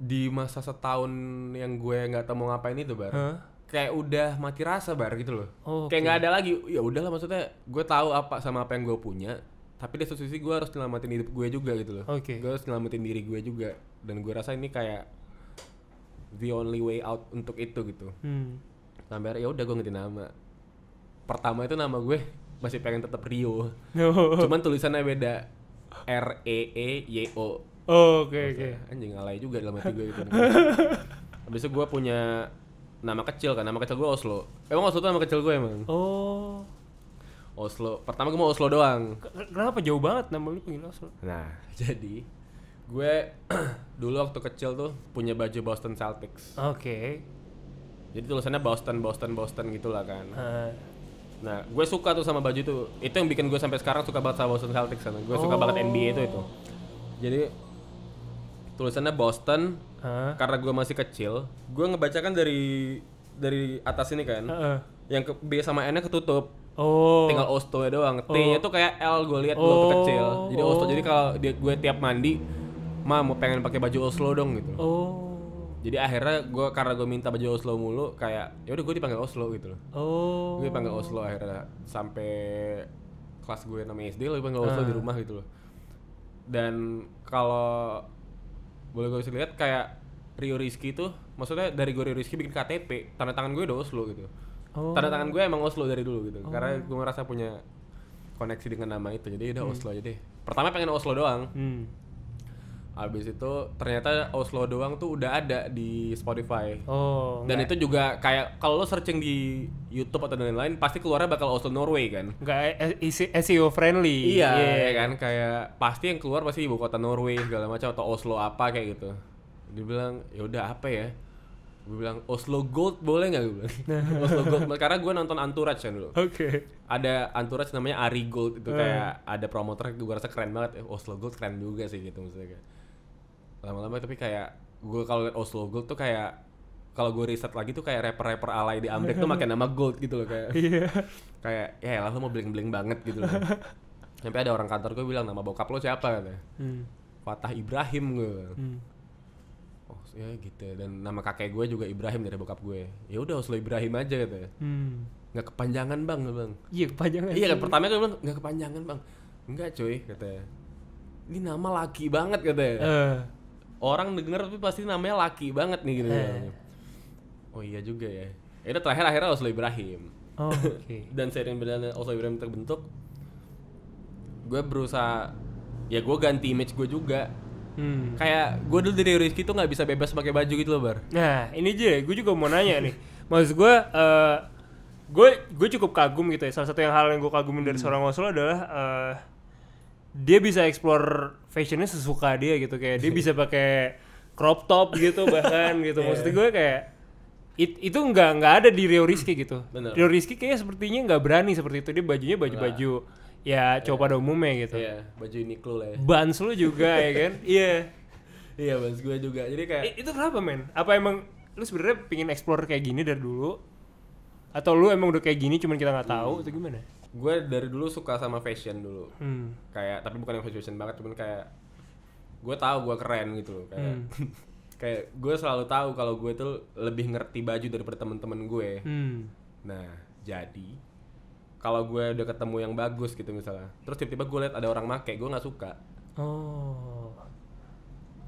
di masa setahun yang gue nggak tahu mau ngapain itu bar huh? kayak udah mati rasa bar gitu loh oh, okay. kayak nggak ada lagi ya udahlah maksudnya gue tahu apa sama apa yang gue punya tapi di satu sisi gue harus nyelamatin hidup gue juga gitu loh okay. gue harus nyelamatin diri gue juga dan gue rasa ini kayak the only way out untuk itu gitu hmm. sampai ya udah gue ngerti nama pertama itu nama gue masih pengen tetap Rio oh. cuman tulisannya beda R E E Y O Oh, oke oke. Anjing alay juga dalam hati gue gitu. Habis itu gue punya nama kecil kan, nama kecil gue Oslo. Emang Oslo tuh nama kecil gue emang. Oh. Oslo. Pertama gue mau Oslo doang. Kenapa jauh banget nama lu pengen Oslo? Nah, jadi gue dulu waktu kecil tuh punya baju Boston Celtics. Oke. Okay. Jadi tulisannya Boston, Boston, Boston gitulah kan. Uh. Nah, gue suka tuh sama baju itu. Itu yang bikin gue sampai sekarang suka banget sama Boston Celtics. Kan? Gue oh. suka banget NBA itu itu. Jadi tulisannya Boston huh? karena gue masih kecil gue ngebacakan dari dari atas ini kan uh -uh. yang ke B sama N nya ketutup Oh. Tinggal osto doang. Oh. T-nya tuh kayak L gue lihat oh. waktu kecil. Jadi oh. osto. Jadi kalau gue tiap mandi, "Ma, mau pengen pakai baju Oslo dong" gitu. Oh. Jadi akhirnya gue karena gue minta baju Oslo mulu kayak ya udah gue dipanggil Oslo gitu loh. Oh. Gue dipanggil Oslo akhirnya sampai kelas gue namanya SD lo dipanggil Oslo uh. di rumah gitu loh. Dan kalau boleh gue lihat kayak Rio Rizky tuh maksudnya dari gue Rio Rizky bikin KTP tanda tangan gue udah Oslo gitu oh. tanda tangan gue emang Oslo dari dulu gitu oh. karena gue merasa punya koneksi dengan nama itu jadi udah hmm. Oslo aja deh pertama pengen Oslo doang hmm. Abis itu ternyata Oslo doang tuh udah ada di Spotify. Oh. Dan enggak. itu juga kayak kalau lo searching di YouTube atau lain-lain pasti keluarnya bakal Oslo Norway kan. Enggak eh, eh, eh, SEO friendly. Iya, yeah. ya kan kayak pasti yang keluar pasti ibu kota Norway segala macam atau Oslo apa kayak gitu. Dibilang ya udah apa ya? Gue bilang Oslo Gold boleh gak gue bilang. Oslo Gold karena gue nonton Anturage kan dulu. Oke. Okay. Ada Anturage namanya Ari Gold itu kayak uh. ada promotor gue rasa keren banget. Oslo Gold keren juga sih gitu maksudnya kayak lama-lama tapi kayak gue kalau liat Oslo Gold tuh kayak kalau gue riset lagi tuh kayak rapper-rapper alay di Amrik tuh makin nama Gold gitu loh kayak yeah. kayak ya lah lu mau bling-bling banget gitu loh sampai ada orang kantor gue bilang nama bokap lo siapa katanya hmm. Fatah Ibrahim gue hmm. oh ya gitu dan nama kakek gue juga Ibrahim dari bokap gue ya udah Oslo Ibrahim aja katanya hmm. nggak kepanjangan bang bang iya kepanjangan iya kan pertama gue bilang nggak kepanjangan bang enggak cuy katanya ini nama laki banget katanya uh orang denger tapi pasti namanya laki banget nih gitu. Eh. Oh iya juga ya. Itu ya terakhir akhirnya Oslo Ibrahim. Oh, okay. Dan sering benar Oslo Ibrahim terbentuk. Gue berusaha ya gue ganti image gue juga. Hmm. Kayak gue dulu dari Rizky tuh nggak bisa bebas pakai baju gitu loh bar. Nah ini aja, ya, gue juga mau nanya nih. Maksud gue, uh, gue gue cukup kagum gitu ya. Salah satu yang hal yang gue kagumin dari hmm. seorang Oslo adalah uh, dia bisa explore fashionnya sesuka dia gitu kayak dia bisa pakai crop top gitu bahkan gitu yeah. maksud gue kayak it, itu nggak nggak ada di Rio Rizky gitu Bener. Rio Rizky kayaknya sepertinya nggak berani seperti itu dia bajunya baju baju nah. ya yeah. coba pada umumnya gitu yeah. baju Uniqlo lah ya Bans lu juga ya kan iya yeah. iya yeah, Bans gue juga jadi kayak It, itu kenapa men apa emang lu sebenarnya pingin explore kayak gini dari dulu atau lu emang udah kayak gini cuman kita nggak tahu hmm. atau gimana gue dari dulu suka sama fashion dulu hmm. kayak tapi bukan yang fashion banget cuman kayak gue tahu gue keren gitu loh kayak hmm. kayak gue selalu tahu kalau gue tuh lebih ngerti baju daripada temen-temen gue hmm. nah jadi kalau gue udah ketemu yang bagus gitu misalnya terus tiba-tiba gue liat ada orang make gue nggak suka oh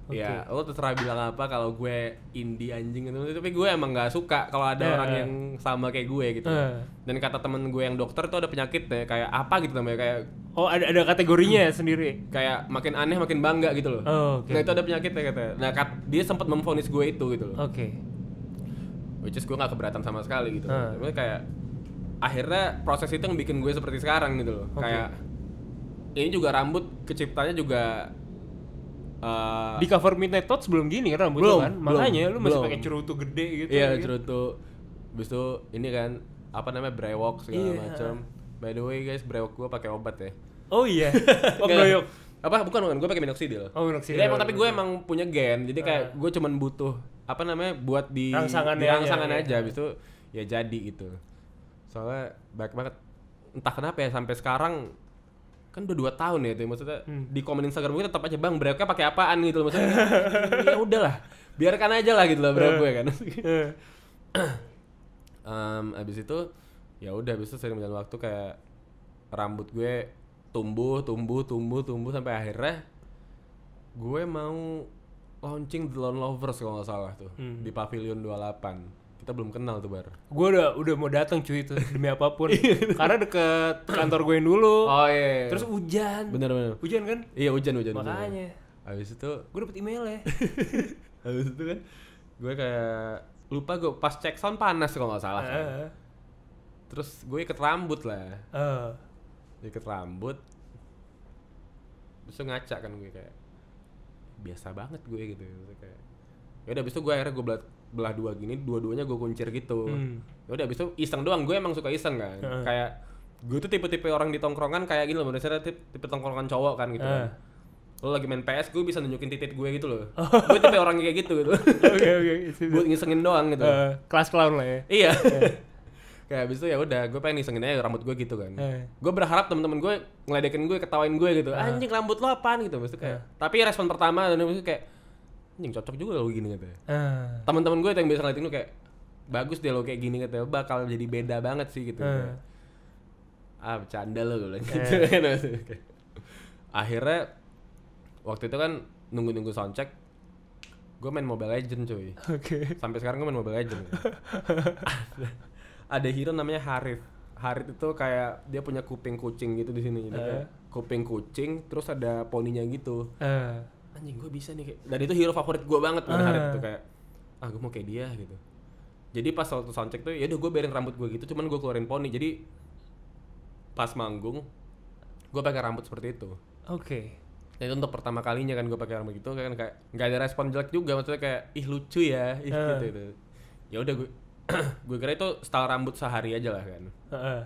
Okay. Ya, lo terserah bilang apa kalau gue indie anjing gitu. Tapi gue emang nggak suka kalau ada yeah. orang eh. yang sama kayak gue gitu. yeah. Dan kata temen gue yang dokter tuh ada penyakit deh, ya, kayak apa gitu namanya kayak Oh, ada ada kategorinya hmm. sendiri. Kayak makin aneh makin bangga gitu loh. Oh, okay. Nah, itu ada penyakitnya katanya. Nah, kat, dia sempat memfonis gue itu gitu loh. Oke. Okay. Which is gue nggak keberatan sama sekali gitu. Uh. Eh. Tapi kayak akhirnya proses itu yang bikin gue seperti sekarang gitu loh. Okay. Kayak ini juga rambut keciptanya juga Uh, di cover Midnight Thoughts belum gini kan rambutnya kan? Makanya belum, lu masih pakai cerutu gede gitu. Iya, gitu. cerutu. abis itu ini kan apa namanya brewok segala yeah. macam. By the way guys, brewok gua pakai obat ya. Oh iya. Oh brewok. apa bukan bukan gue pakai minoxidil. Oh minoxidil. Ya, emang tapi gue emang punya gen, jadi kayak uh. Ah. gue cuman butuh apa namanya buat di rangsangan, di rangsangan ya, aja, iya. habis ya. itu ya jadi itu Soalnya baik banget. Entah kenapa ya sampai sekarang kan udah dua tahun ya itu ya, maksudnya hmm. di komen Instagram gue tetap aja bang breaknya pakai apaan gitu loh maksudnya ya udahlah biarkan aja lah gitu loh hmm. gue ya kan um, abis itu ya udah abis itu sering berjalan waktu kayak rambut gue tumbuh tumbuh tumbuh tumbuh sampai akhirnya gue mau launching The Lone Lovers kalau nggak salah tuh hmm. di Pavilion 28 kita belum kenal tuh bar gue udah udah mau datang cuy itu demi apapun iya. karena deket kantor gue yang dulu oh iya, iya. terus hujan bener bener hujan kan iya hujan hujan makanya bener. abis itu gue dapet email ya abis itu kan gue kayak lupa gue pas cek sound panas kalau nggak salah uh. kan. Eh. terus gue ikat rambut lah uh. Eh. ikat rambut terus ngaca kan gue kayak biasa banget gue gitu, kayak ya udah abis itu gue akhirnya gue buat belah dua gini dua-duanya gue kuncir gitu hmm. Ya udah abis itu iseng doang gue emang suka iseng kan uh. kayak gue tuh tipe-tipe orang di tongkrongan kayak gini loh menurut saya tipe, tipe tongkrongan cowok kan gitu uh. Kan. lo lagi main PS gue bisa nunjukin titik gue gitu loh oh. gue tipe orang kayak gitu gitu oke oke gue ngisengin doang gitu uh, kelas clown lah ya iya kayak abis itu ya udah gue pengen ngisengin aja rambut gue gitu kan uh. gue berharap temen-temen gue ngeledekin gue ketawain gue gitu anjing rambut lo apaan gitu maksudnya kayak tapi respon pertama dan kayak anjing cocok juga lo gini katanya uh. Eh. teman-teman gue yang biasa ngeliatin lo kayak bagus deh lo kayak gini katanya bakal jadi beda banget sih gitu uh. ah bercanda lo gue eh. gitu, gitu akhirnya waktu itu kan nunggu-nunggu soundcheck gue main Mobile Legend cuy okay. sampai sekarang gue main Mobile Legend ada, ada hero namanya Harith Harith itu kayak dia punya kuping kucing gitu di sini uh. kuping kucing terus ada poninya gitu uh anjing gue bisa nih kayak. dan itu hero favorit gue banget pada hari ah. itu kayak ah gue mau kayak dia gitu jadi pas waktu soundcheck tuh ya udah gue berin rambut gue gitu cuman gue keluarin poni jadi pas manggung gue pakai rambut seperti itu oke okay. Dan itu untuk pertama kalinya kan gue pakai rambut gitu kan kayak nggak ada respon jelek juga maksudnya kayak ih lucu ya ih uh. gitu, ah. gitu. ya udah gue gue kira itu style rambut sehari aja lah kan uh.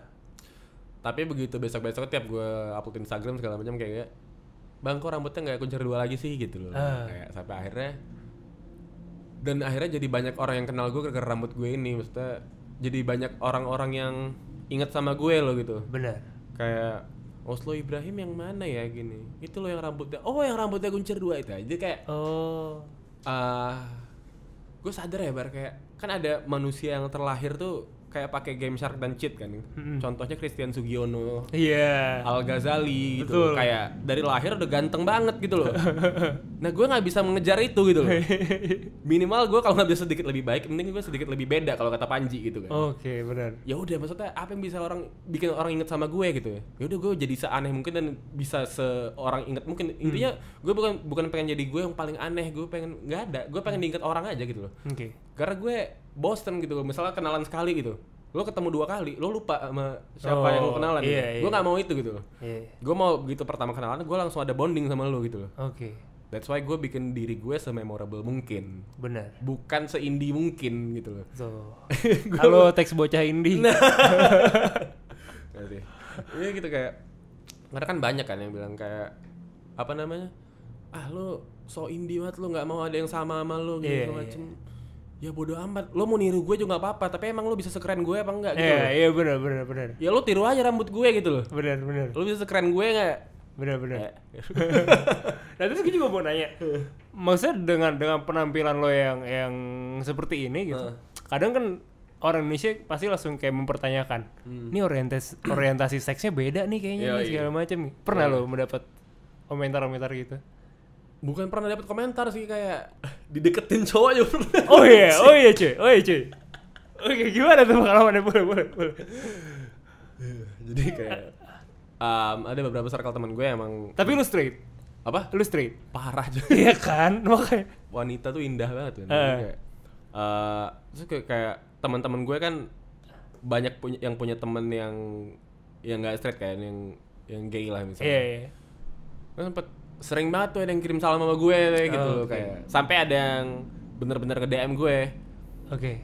tapi begitu besok besok tiap gue upload Instagram segala macam kayak bang kok rambutnya nggak kuncer dua lagi sih gitu loh uh. kayak sampai akhirnya dan akhirnya jadi banyak orang yang kenal gue karena rambut gue ini maksudnya jadi banyak orang-orang yang inget sama gue loh gitu bener kayak Oslo Ibrahim yang mana ya gini itu loh yang rambutnya oh yang rambutnya kuncer dua itu aja kayak oh ah uh, gue sadar ya bar kayak kan ada manusia yang terlahir tuh kayak pakai game shark dan cheat kan. Hmm. Contohnya Christian Sugiono, yeah. Al Ghazali gitu. Betul. Kayak dari lahir udah ganteng banget gitu loh. nah, gue nggak bisa mengejar itu gitu loh. Minimal gue kalau nggak bisa sedikit lebih baik, mending gue sedikit lebih beda kalau kata Panji gitu kan. Oke, okay, benar. Ya udah maksudnya apa yang bisa orang bikin orang inget sama gue gitu ya. Ya udah gue jadi seaneh mungkin dan bisa seorang inget mungkin. Hmm. Intinya gue bukan bukan pengen jadi gue yang paling aneh, gue pengen nggak ada. Gue pengen diinget orang aja gitu loh. Oke. Okay karena gue Boston gitu loh misalnya kenalan sekali gitu lo ketemu dua kali lo lupa sama siapa oh, yang lo kenalan iya, gitu. iya. iya. gue gak mau itu gitu iya. gue mau gitu pertama kenalan gue langsung ada bonding sama lo gitu loh oke okay. That's why gue bikin diri gue sememorable mungkin. Benar. Bukan seindi mungkin gitu loh. So. Halo teks bocah indie. Nah. Iya gitu kayak karena kan banyak kan yang bilang kayak apa namanya? Ah lo so indie banget lo nggak mau ada yang sama sama lo gitu yeah, iya, iya. macem Yeah ya bodo amat lo mau niru gue juga nggak apa-apa tapi emang lo bisa sekeren gue apa enggak gitu eh, iya yeah, iya yeah, bener bener bener ya lo tiru aja rambut gue gitu loh bener bener lo bisa sekeren gue nggak bener bener eh. nah terus gue juga mau nanya maksudnya dengan dengan penampilan lo yang yang seperti ini gitu uh. kadang kan orang Indonesia pasti langsung kayak mempertanyakan hmm. ini orientasi orientasi seksnya beda nih kayaknya yeah, nih, segala macam pernah yeah. lo mendapat komentar-komentar gitu bukan pernah dapat komentar sih kayak dideketin cowok juga pernah. Oh iya, oh iya cuy, oh iya cuy. Oke, gimana tuh pengalamannya? Boleh, boleh, boleh. Iya, jadi kayak um, ada beberapa circle teman gue emang Tapi lu straight? Apa? Lu straight? Parah juga. Iya kan? Makanya wanita tuh indah banget kan. Uh. Kayak, uh, terus kayak, kayak teman-teman gue kan banyak punya yang punya temen yang yang gak straight kan yang yang gay lah misalnya. Iya, yeah, iya. Yeah. Gue sempet sering banget tuh ada yang kirim salam sama gue kayak gitu okay. kayak sampai ada yang bener-bener ke DM gue oke okay.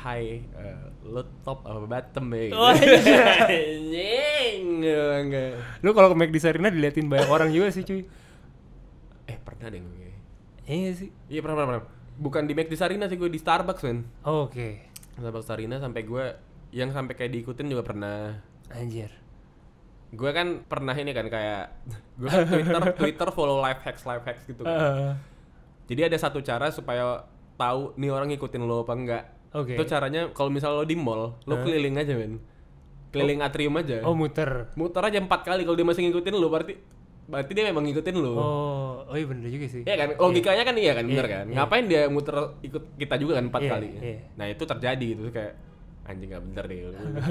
Hai, uh, lo top apa bottom ya? Gitu. Oh, anjing. Iya. Lo kalau ke McD Sarina diliatin banyak orang juga sih, cuy. Eh, pernah deh gue. Iya sih. Iya, pernah, pernah, pernah. Bukan di McD Sarina sih, gue di Starbucks, men. Oh, oke. Okay. Starbucks Sarina sampai gue yang sampai kayak diikutin juga pernah. Anjir gue kan pernah ini kan kayak gue kan Twitter Twitter follow life hacks life hacks gitu kan. Uh. Jadi ada satu cara supaya tahu nih orang ngikutin lo apa enggak. Okay. Itu caranya kalau misal lo di mall, lo uh. keliling aja men. Keliling oh. atrium aja. Oh, muter. Muter aja empat kali kalau dia masih ngikutin lo berarti berarti dia memang ngikutin lo. Oh, oh iya bener juga sih. Iya kan, logikanya yeah. kan iya kan, bener yeah. kan. Yeah. Ngapain dia muter ikut kita juga kan empat yeah. kali. Yeah. Nah, itu terjadi gitu kayak anjing gak bener deh.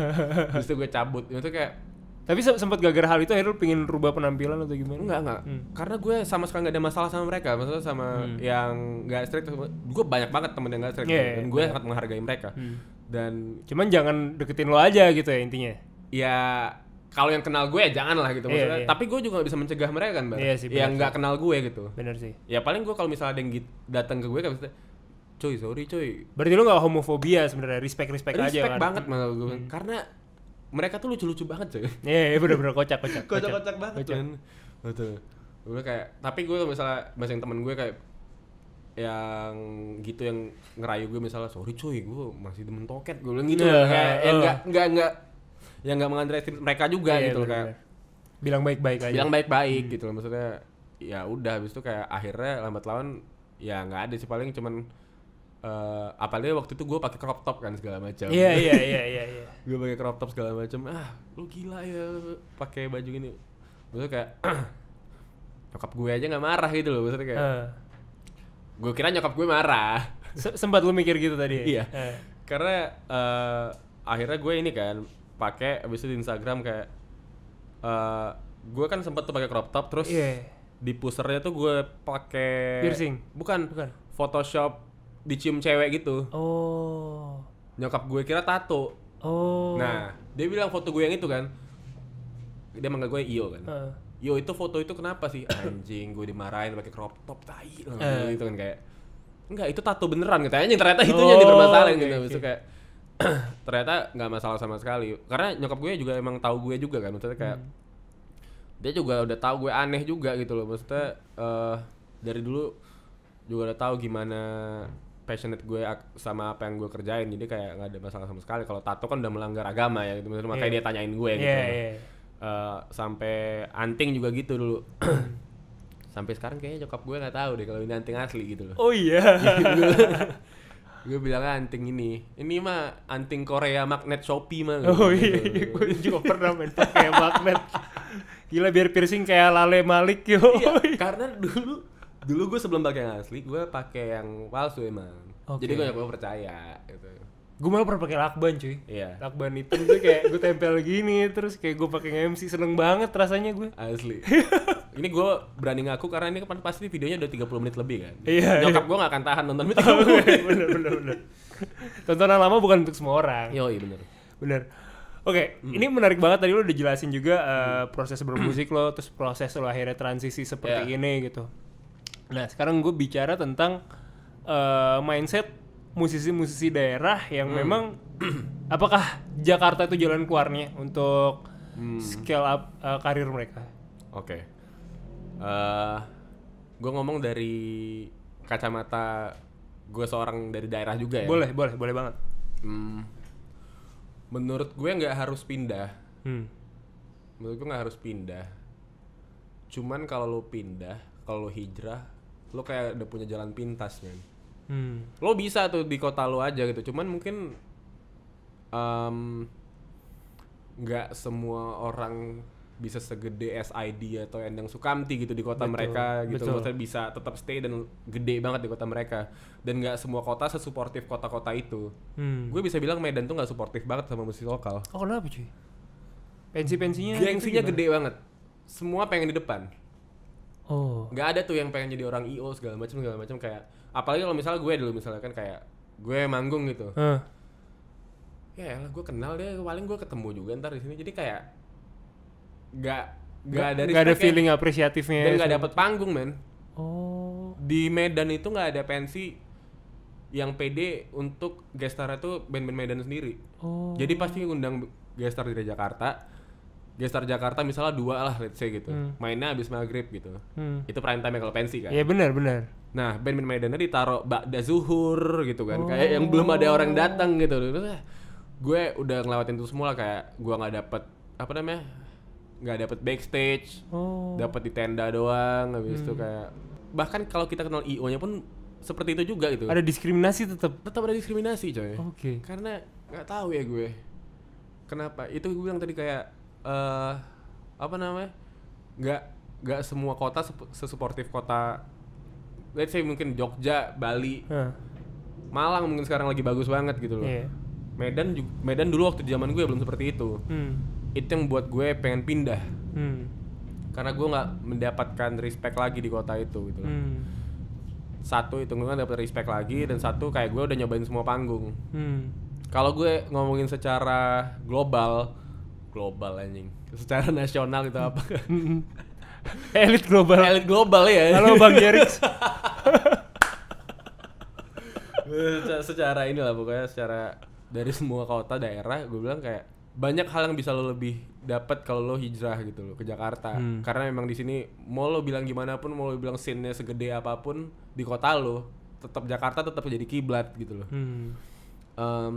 Terus gue cabut. Itu kayak tapi sempat gara-gara hal itu akhirnya lu pengen rubah penampilan atau gimana? Enggak, enggak. Hmm. Karena gue sama sekali gak ada masalah sama mereka. Maksudnya sama hmm. yang gak straight. Gue banyak banget temen yang gak straight. Yeah, dan gue yeah. sangat menghargai mereka. Hmm. Dan cuman jangan deketin lo aja gitu ya intinya. Ya kalau yang kenal gue ya jangan lah gitu maksudnya. Yeah, yeah. Tapi gue juga gak bisa mencegah mereka kan, Bang. Yeah, sih, yang nggak kenal gue gitu. Bener sih. Ya paling gue kalau misalnya ada yang datang ke gue kan cuy sorry cuy berarti lu gak homofobia sebenarnya respect respect, respect aja kan respect banget malah gue hmm. karena mereka tuh lucu-lucu banget coy. Iya, yeah, yeah, bener-bener kocak, kocak. Kocak-kocak banget kocak. kan. Betul. Gitu. Gue kayak, tapi gue misalnya yang temen gue kayak yang gitu yang ngerayu gue misalnya sorry cuy gue masih demen toket gue bilang gitu yeah, kayak uh. yang eh. nggak nggak nggak yang nggak mengandalkan mereka juga yeah, gitu yeah, loh kayak bilang baik-baik aja bilang baik-baik hmm. gitu loh maksudnya ya udah habis itu kayak akhirnya lambat laun ya nggak ada sih paling cuman uh, apalagi waktu itu gue pakai crop top kan segala macam. Iya iya iya iya. iya. Gue pakai crop top segala macam. Ah, lu gila ya pakai baju gini. gue kayak nyokap gue aja nggak marah gitu loh. kayak uh. Eh. gue kira nyokap gue marah. sempat lu mikir gitu tadi. Ya? iya. Uh. Karena uh, akhirnya gue ini kan pakai abis itu di Instagram kayak uh, gue kan sempat tuh pakai crop top terus yeah. di pusernya tuh gue pakai piercing bukan bukan Photoshop dicium cewek gitu. Oh. Nyokap gue kira tato. Oh. Nah, dia bilang foto gue yang itu kan. Dia manggil gue Iyo kan. Uh. Yo itu foto itu kenapa sih anjing gue dimarahin pakai crop top tai uh. gitu kan kayak enggak itu tato beneran katanya ternyata itu yang oh, dipermasalahin okay, gitu okay. kayak ternyata nggak masalah sama sekali karena nyokap gue juga emang tahu gue juga kan maksudnya kayak hmm. dia juga udah tahu gue aneh juga gitu loh maksudnya uh, dari dulu juga udah tahu gimana passionate gue sama apa yang gue kerjain jadi kayak nggak ada masalah sama sekali kalau tato kan udah melanggar agama ya gitu makanya yeah. dia tanyain gue yeah, gitu yeah. Iya. Uh, sampai anting juga gitu dulu sampai sekarang kayaknya cokap gue nggak tahu deh kalau ini anting asli gitu loh oh iya yeah. gue bilang ah, anting ini ini mah anting Korea magnet Shopee mah oh, gitu. oh iya, iya. gue juga pernah main pakai magnet gila biar piercing kayak Lale Malik yo iya, karena dulu dulu gue sebelum pakai yang asli gue pakai yang palsu emang okay. jadi gue nggak percaya gitu gue malah pernah pakai lakban cuy iya lakban itu tuh kayak gue tempel gini terus kayak gue pakai MC seneng banget rasanya gue asli ini gue berani ngaku karena ini kan pasti videonya udah 30 menit lebih kan iya, iya. nyokap iya. gue gak akan tahan nonton video oh, bener, bener bener tontonan lama bukan untuk semua orang iya bener bener Oke, okay, hmm. ini menarik banget tadi lo udah jelasin juga uh, proses bermusik lo, terus proses lo akhirnya transisi seperti yeah. ini gitu. Nah sekarang gue bicara tentang uh, mindset musisi-musisi daerah yang hmm. memang apakah Jakarta itu jalan keluarnya untuk hmm. scale up uh, karir mereka? Oke, okay. uh, eh, gue ngomong dari kacamata gue seorang dari daerah juga ya. Boleh, boleh, boleh banget. Hmm. Menurut gue nggak harus pindah. Hmm. Menurut gue nggak harus pindah. Cuman kalau lo pindah, kalau lo hijrah, lo kayak udah punya jalan pintas men hmm. lo bisa tuh di kota lo aja gitu cuman mungkin nggak um, semua orang bisa segede SID atau Endang Sukamti gitu di kota betul, mereka gitu betul. maksudnya bisa tetap stay dan gede banget di kota mereka dan nggak semua kota sesupportif kota-kota itu hmm. gue bisa bilang Medan tuh nggak suportif banget sama musik lokal oh kenapa cuy pensi-pensinya gengsinya gede banget semua pengen di depan Oh. Gak ada tuh yang pengen jadi orang IO segala macam segala macam kayak apalagi kalau misalnya gue dulu misalnya kan kayak gue manggung gitu. Uh. Ya lah gue kenal dia paling gue ketemu juga ntar di sini jadi kayak gak gak ada gak ada feeling apresiatifnya dan ya, gak dapet panggung men. Oh. Di Medan itu gak ada pensi yang PD untuk gestar itu band-band Medan sendiri. Oh. Jadi pasti undang gestar dari Jakarta Gestar Jakarta misalnya dua lah let's say gitu hmm. mainnya abis maghrib gitu hmm. itu prime time kalau pensi kan iya benar benar nah band-band Medannya ditaruh bakda zuhur gitu kan oh. kayak yang oh. belum ada orang datang gitu eh, gue udah ngelewatin itu semua lah kayak gue nggak dapet apa namanya nggak dapet backstage oh. dapet di tenda doang habis hmm. itu kayak bahkan kalau kita kenal io nya pun seperti itu juga gitu ada diskriminasi tetap tetap ada diskriminasi coy oke okay. karena nggak tahu ya gue kenapa itu gue yang tadi kayak uh, apa namanya nggak nggak semua kota sesuportif kota let's say mungkin Jogja Bali huh. Malang mungkin sekarang lagi bagus banget gitu loh yeah. Medan juga, Medan dulu waktu zaman gue belum seperti itu hmm. itu yang buat gue pengen pindah hmm. karena gue nggak mendapatkan respect lagi di kota itu gitu Hmm. satu itu gue nggak dapet respect lagi hmm. dan satu kayak gue udah nyobain semua panggung hmm. kalau gue ngomongin secara global global anjing secara nasional gitu apa elit global elit global ya kalau bang Jerix secara inilah pokoknya secara dari semua kota daerah gue bilang kayak banyak hal yang bisa lo lebih dapat kalau lo hijrah gitu lo ke Jakarta hmm. karena memang di sini mau lo bilang gimana pun mau lo bilang scene-nya segede apapun di kota lo tetap Jakarta tetap jadi kiblat gitu loh hmm. um,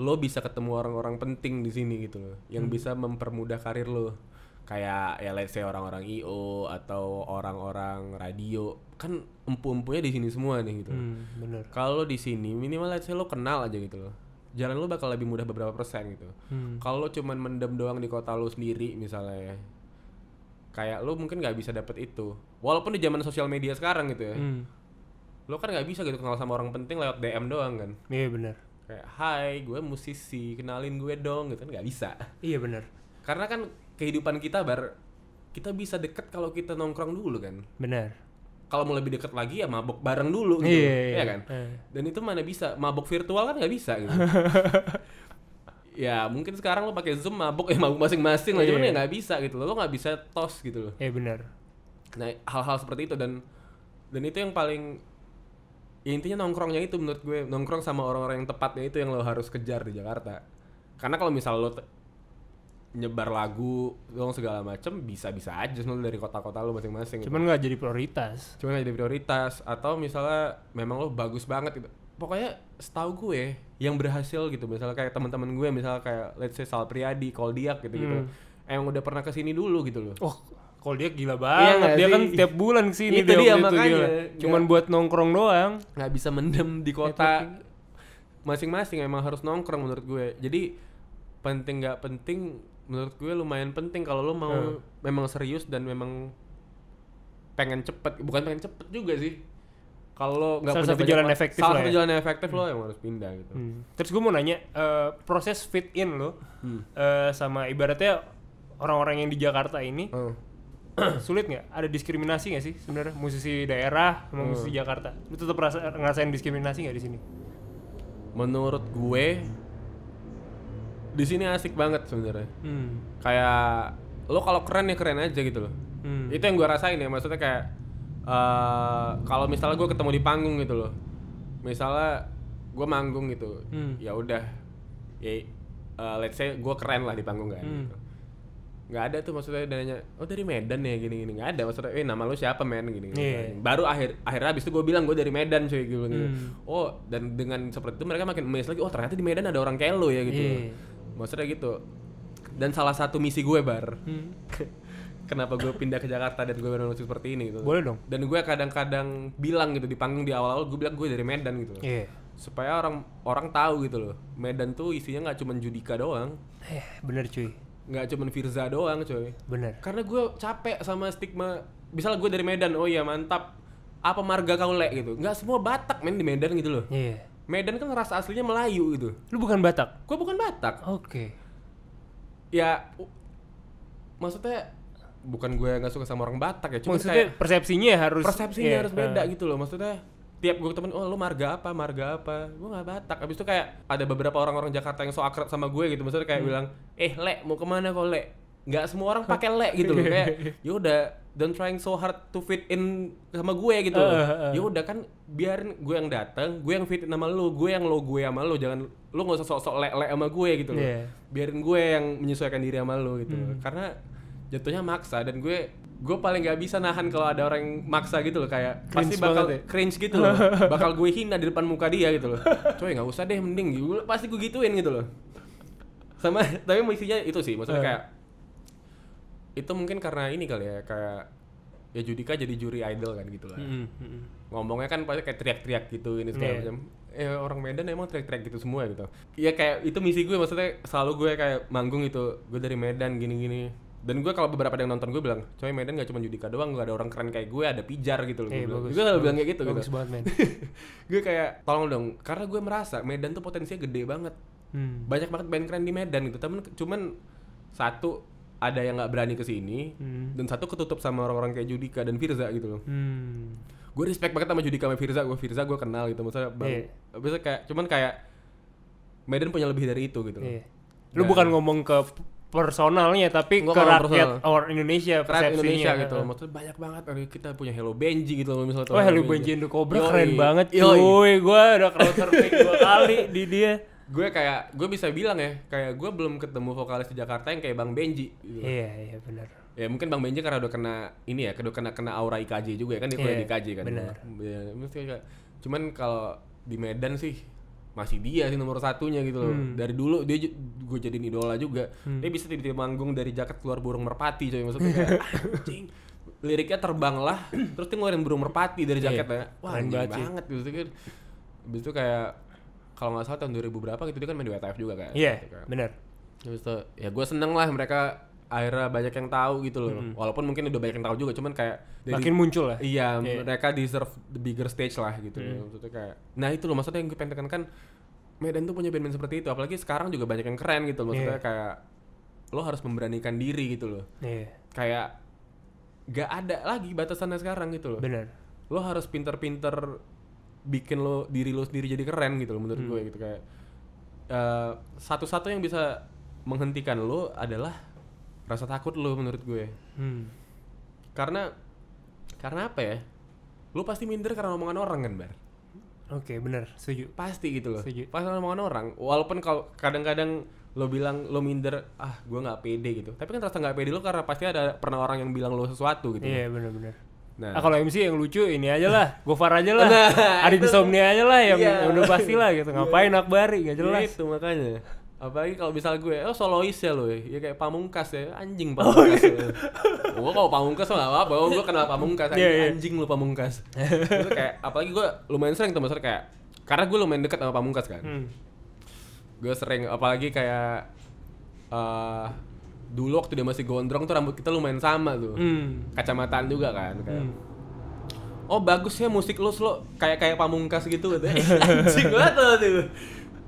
lo bisa ketemu orang-orang penting di sini gitu loh yang hmm. bisa mempermudah karir lo kayak ya let's say orang-orang IO atau orang-orang radio kan empu-empunya di sini semua nih gitu. Hmm, bener. Kalau di sini minimal let's say lo kenal aja gitu loh. Jalan lo bakal lebih mudah beberapa persen gitu. Hmm. Kalau cuman mendem doang di kota lo sendiri misalnya ya, kayak lo mungkin nggak bisa dapet itu. Walaupun di zaman sosial media sekarang gitu ya. Hmm. Lo kan nggak bisa gitu kenal sama orang penting lewat DM doang kan. Iya yeah, bener kayak Hai gue musisi kenalin gue dong gitu kan nggak bisa iya bener karena kan kehidupan kita bar kita bisa deket kalau kita nongkrong dulu kan bener kalau mau lebih deket lagi ya mabok bareng dulu gitu iya, iya, ya kan iya. dan itu mana bisa mabok virtual kan nggak bisa gitu ya mungkin sekarang lo pakai zoom mabok ya eh, mabuk masing-masing lah cuman ya iya. nggak bisa gitu lo nggak bisa tos gitu loh iya bener nah hal-hal seperti itu dan dan itu yang paling Ya, intinya nongkrongnya itu menurut gue nongkrong sama orang-orang yang tepatnya itu yang lo harus kejar di Jakarta karena kalau misal lo nyebar lagu lo segala macem bisa-bisa aja sebenarnya dari kota-kota lo masing-masing gitu. cuman nggak gitu. jadi prioritas cuman nggak jadi prioritas atau misalnya memang lo bagus banget gitu pokoknya setahu gue yang berhasil gitu misalnya kayak teman-teman gue misalnya kayak let's say Sal Priadi, Koldiak gitu gitu hmm. emang udah pernah kesini dulu gitu loh oh kalau dia gila iya banget iya dia kan tiap bulan sih itu dia, dia makanya gila. cuman gak, buat nongkrong doang nggak bisa mendem di kota masing-masing emang harus nongkrong menurut gue jadi penting nggak penting menurut gue lumayan penting kalau lo mau hmm. memang serius dan memang pengen cepet bukan pengen cepet juga sih kalau gak nggak punya satu ya. jalan efektif salah satu ya? efektif hmm. lo yang harus pindah gitu hmm. terus gue mau nanya uh, proses fit in lo hmm. uh, sama ibaratnya orang-orang yang di Jakarta ini hmm. sulit nggak? Ada diskriminasi nggak sih sebenarnya musisi daerah sama hmm. musisi Jakarta? Lu tetap ngerasain diskriminasi nggak di sini? Menurut gue di sini asik banget sebenarnya. Hmm. Kayak lo kalau keren ya keren aja gitu loh. Hmm. Itu yang gue rasain ya maksudnya kayak uh, kalau misalnya gue ketemu di panggung gitu loh. Misalnya gue manggung gitu, hmm. ya udah, ya uh, let's say gue keren lah di panggung kan. Hmm. Gitu nggak ada tuh maksudnya dan nanya oh dari Medan ya gini gini nggak ada maksudnya eh nama lu siapa men gini, gini. Iya. Yeah. baru akhir akhirnya abis itu gue bilang gue dari Medan cuy gitu, Hmm. oh dan dengan seperti itu mereka makin amazed lagi oh ternyata di Medan ada orang kayak lu ya gitu yeah. maksudnya gitu dan salah satu misi gue bar hmm. kenapa gue pindah ke Jakarta dan gue bermusik seperti ini gitu boleh dong dan gue kadang-kadang bilang gitu di panggung di awal-awal gue bilang gue dari Medan gitu yeah supaya orang orang tahu gitu loh Medan tuh isinya nggak cuma judika doang eh bener cuy nggak cuman Firza doang coy bener karena gue capek sama stigma misal gue dari Medan oh iya mantap apa marga kau lek gitu nggak semua Batak main di Medan gitu loh iya. Medan kan ras aslinya Melayu gitu lu bukan Batak gue bukan Batak oke okay. ya maksudnya bukan gue nggak suka sama orang Batak ya cuma maksudnya kayak, persepsinya harus persepsinya yeah, harus beda uh. gitu loh maksudnya tiap gue ketemu oh lu marga apa marga apa gue nggak batak abis itu kayak ada beberapa orang-orang Jakarta yang so akrab sama gue gitu maksudnya kayak hmm. bilang eh le mau kemana kok le nggak semua orang pakai le gitu loh kayak yaudah don't trying so hard to fit in sama gue gitu loh. Uh, uh, kan biarin gue yang datang, gue yang fit in sama lu, gue yang lo gue sama lu, jangan lu nggak usah sok-sok lek-lek sama gue gitu loh. Yeah. Biarin gue yang menyesuaikan diri sama lu gitu. Hmm. Karena jatuhnya maksa dan gue gue paling gak bisa nahan kalau ada orang yang maksa gitu loh kayak cringe pasti bakal ya. cringe gitu loh bakal gue hina di depan muka dia gitu loh coy nggak usah deh mending gue pasti gue gituin gitu loh sama tapi misinya itu sih maksudnya eh. kayak itu mungkin karena ini kali ya kayak ya Judika jadi juri idol kan gitu lah mm -hmm. ngomongnya kan pasti kayak teriak-teriak gitu ini segala yeah. macam eh orang Medan emang teriak-teriak gitu semua gitu Iya kayak itu misi gue maksudnya selalu gue kayak manggung gitu gue dari Medan gini-gini dan gue kalau beberapa yang nonton gue bilang coy Medan gak cuma Judika doang gak ada orang keren kayak gue ada pijar gitu loh hey, eh, gue selalu bilang, kayak gitu bagus gitu. banget men gue kayak tolong dong karena gue merasa Medan tuh potensinya gede banget hmm. banyak banget band keren di Medan gitu temen cuman satu ada yang nggak berani ke sini hmm. dan satu ketutup sama orang-orang kayak Judika dan Firza gitu loh hmm. gue respect banget sama Judika sama Firza gue Firza gue kenal gitu maksudnya bang yeah. Maksudnya kayak cuman kayak Medan punya lebih dari itu gitu yeah. Loh. Iya. lu bukan ngomong ke personalnya tapi Enggak ke rakyat personal. or Indonesia Rakyat persepsinya Indonesia gitu. loh Maksudnya banyak banget kita punya Hello Benji gitu loh misalnya. oh Hello Benji Indo Cobra Yoi. keren banget cuy. Gue udah surfing dua kali di dia. Gue kayak gue bisa bilang ya, kayak gue belum ketemu vokalis di Jakarta yang kayak Bang Benji gitu. Iya, iya benar. Ya mungkin Bang Benji karena udah kena ini ya, udah kena kena aura IKJ juga ya kan dia kuliah yeah, di IKJ kan. Benar. Ya, cuman kalau di Medan sih masih dia sih nomor satunya gitu loh. Hmm. Dari dulu dia gue jadiin idola juga. Hmm. Dia bisa tiba-tiba manggung dari jaket keluar burung merpati coy maksudnya kayak anjing. Liriknya terbang lah, terus dia ngeluarin burung merpati dari iya. jaketnya. Wah, anjing banget, banget gitu kan. Habis itu kayak kalau nggak salah tahun 2000 berapa gitu dia kan main di WTF juga kayak Iya, yeah, gitu, kan. ya gue seneng lah mereka akhirnya banyak yang tahu gitu loh. Hmm. Walaupun mungkin udah banyak yang tahu juga, cuman kayak dari, makin muncul lah. Iya, okay. mereka deserve the bigger stage lah gitu. Hmm. Loh. Iya. Maksudnya kayak, nah itu loh maksudnya yang gue pengen tekankan Medan tuh punya band-band seperti itu. Apalagi sekarang juga banyak yang keren gitu. Loh. Iya. Maksudnya yeah. kayak lo harus memberanikan diri gitu loh. Yeah. Kayak gak ada lagi batasannya sekarang gitu loh. Bener. Lo harus pinter-pinter bikin lo diri lo sendiri jadi keren gitu loh menurut hmm. gue gitu kayak uh, satu-satu yang bisa menghentikan lo adalah rasa takut lu menurut gue hmm. karena karena apa ya lu pasti minder karena omongan orang kan bar oke okay, bener setuju pasti gitu loh setuju pasti omongan orang walaupun kalau kadang-kadang lo bilang lo minder ah gue nggak pede gitu tapi kan rasa nggak pede lo karena pasti ada pernah orang yang bilang lo sesuatu gitu iya yeah, kan. bener-bener Nah, ah, kalau MC yang lucu ini aja lah, gue Gofar aja lah, nah, Adin Somnia aja lah yang, yeah. yang udah pasti lah gitu. Ngapain Akbari gak iya, jelas. itu makanya apalagi kalau misal gue oh solois ya lo ya. ya kayak pamungkas ya anjing oh, pamungkas oh, ya. gue kalau pamungkas nggak apa apa oh, gue kenal pamungkas iya, iya. anjing, yeah, yeah. anjing lo pamungkas kayak apalagi gue lumayan sering teman kayak karena gue lumayan deket sama pamungkas kan hmm. gue sering apalagi kayak uh, dulu waktu dia masih gondrong tuh rambut kita lumayan sama tuh hmm. kacamataan juga kan kayak hmm. oh bagus ya musik lo lo kayak kayak pamungkas gitu gitu anjing banget tuh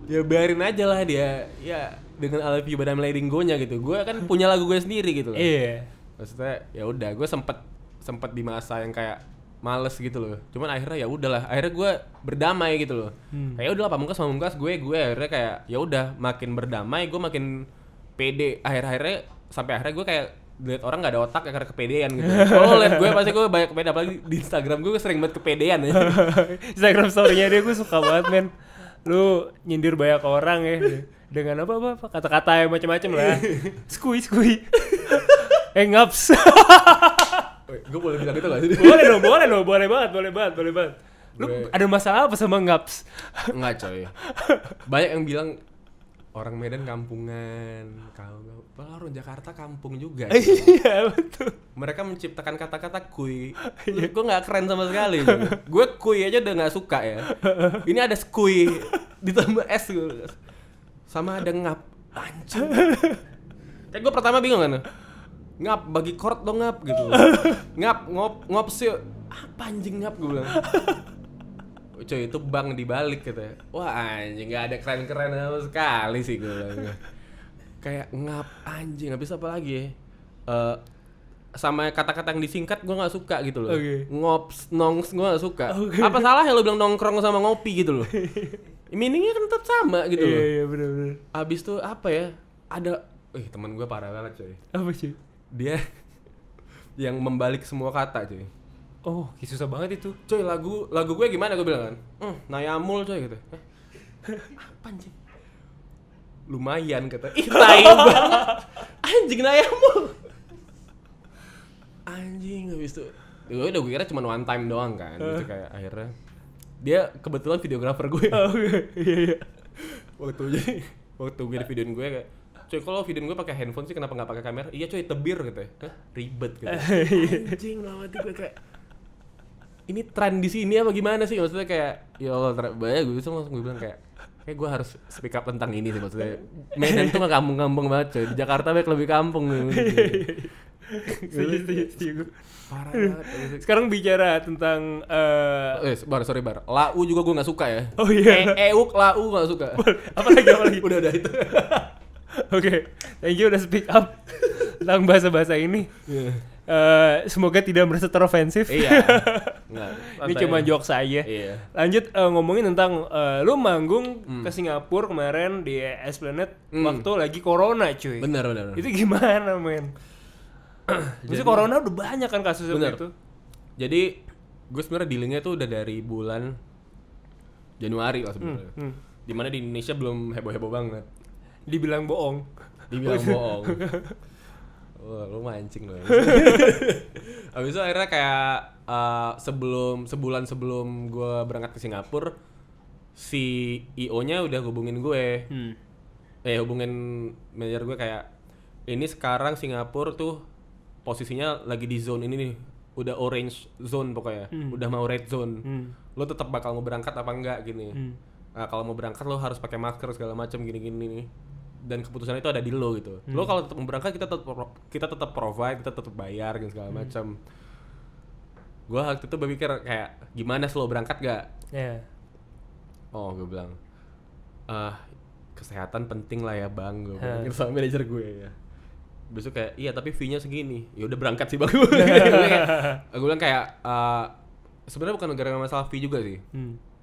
ya biarin aja lah dia ya dengan I love you but I'm gitu gue kan punya lagu gue sendiri gitu loh iya maksudnya ya udah gue sempet sempet di masa yang kayak males gitu loh cuman akhirnya ya udahlah akhirnya gue berdamai gitu loh hmm. kayak ya udahlah pamungkas pamungkas gue gue akhirnya kayak ya udah makin berdamai gue makin pede akhir-akhirnya sampai akhirnya gue kayak lihat orang gak ada otak ya karena kepedean gitu. Kalau lihat gue pasti gue banyak kepedean apalagi di Instagram gue, sering banget kepedean ya. Instagram story-nya dia gue suka banget men lu nyindir banyak orang ya dengan apa apa, kata-kata yang macam-macam lah skui skui engaps eh, gue boleh bilang gitu gak sih boleh dong boleh dong boleh banget boleh banget boleh banget lu Be... ada masalah apa sama ngaps nggak coy banyak yang bilang orang Medan kampungan kalau orang Jakarta kampung juga. Gitu. Iya betul. Mereka menciptakan kata-kata Ya. gue nggak keren sama sekali. gue kui aja udah nggak suka ya. Ini ada skui ditambah es gue. Sama ada ngap. Anjing. Kayak eh, gue pertama bingung kan. Ngap bagi kort dong ngap gitu. ngap ngop ngop sih. Apa anjing ngap gue bilang. Cuy itu bang dibalik gitu ya. Wah anjing gak ada keren-keren sama sekali sih gue bilang kayak ngap anjing habis apa lagi ya? Uh, sama kata-kata yang disingkat gue nggak suka gitu loh okay. ngops nongs gue nggak suka okay. apa salah ya lo bilang nongkrong sama ngopi gitu loh meaningnya kan tetap sama gitu iya, loh iya iya benar-benar abis tuh apa ya ada eh teman gue parah banget coy apa sih dia yang membalik semua kata coy oh susah banget itu coy lagu lagu gue gimana gue bilang kan mm, nayamul coy gitu apa anjing lumayan kata ih tai banget anjing nayamu anjing habis itu gue ya udah gue kira cuma one time doang kan uh. gitu kayak akhirnya dia kebetulan videografer gue oh, iya, iya. iya. waktu jadi waktu gue di videoin gue kayak cuy kalau videoin gue pakai handphone sih kenapa nggak pakai kamera iya cuy tebir gitu ya ribet gitu anjing lama tuh kayak ini trend di sini apa gimana sih maksudnya kayak ya Allah banyak gue bisa langsung gue bilang kayak kayak gue harus speak up tentang ini sih maksudnya Medan tuh gak kampung-kampung banget coy di Jakarta banyak lebih kampung nih setuju setuju setuju parah banget sekarang bicara tentang uh... eh oh, bar sorry bar lau juga gue gak suka ya oh iya e euk lau gak suka apalagi apalagi udah udah itu oke okay. thank you udah speak up tentang bahasa bahasa ini iya. Uh, semoga tidak merasa terofensif. Iya. Ini cuma jokes aja. Iya. Lanjut uh, ngomongin tentang uh, lu manggung hmm. ke Singapura kemarin di Esplanade hmm. waktu lagi corona, cuy. Benar, benar. Itu gimana, men? Jadi corona udah banyak kan kasusnya bener. itu. Jadi gue sebenarnya dealingnya tuh udah dari bulan Januari lah sebenarnya. Hmm. Hmm. Dimana di Indonesia belum heboh-heboh banget. Dibilang bohong. Dibilang bohong. Wah, lu mancing loh. Habis itu akhirnya kayak uh, sebelum sebulan sebelum gue berangkat ke Singapura, si IO-nya udah hubungin gue. Hmm. Eh hubungin manajer gue kayak ini sekarang Singapura tuh posisinya lagi di zone ini nih. Udah orange zone pokoknya. Hmm. Udah mau red zone. Hmm. Lo tetap bakal mau berangkat apa enggak gini. Hmm. Nah, kalau mau berangkat lo harus pakai masker segala macam gini-gini nih dan keputusan itu ada di lo gitu. Hmm. Lo kalau tetap berangkat kita tetap kita tetap provide, kita tetap bayar gitu segala hmm. macam. Gue waktu itu berpikir kayak gimana lo berangkat gak? Yeah. Oh gue bilang, ah kesehatan penting lah ya bang. Gue bilang sama manajer gue ya besok kayak iya tapi fee-nya segini ya udah berangkat sih bang gue bilang kayak, uh, sebenarnya bukan gara-gara masalah fee juga sih hmm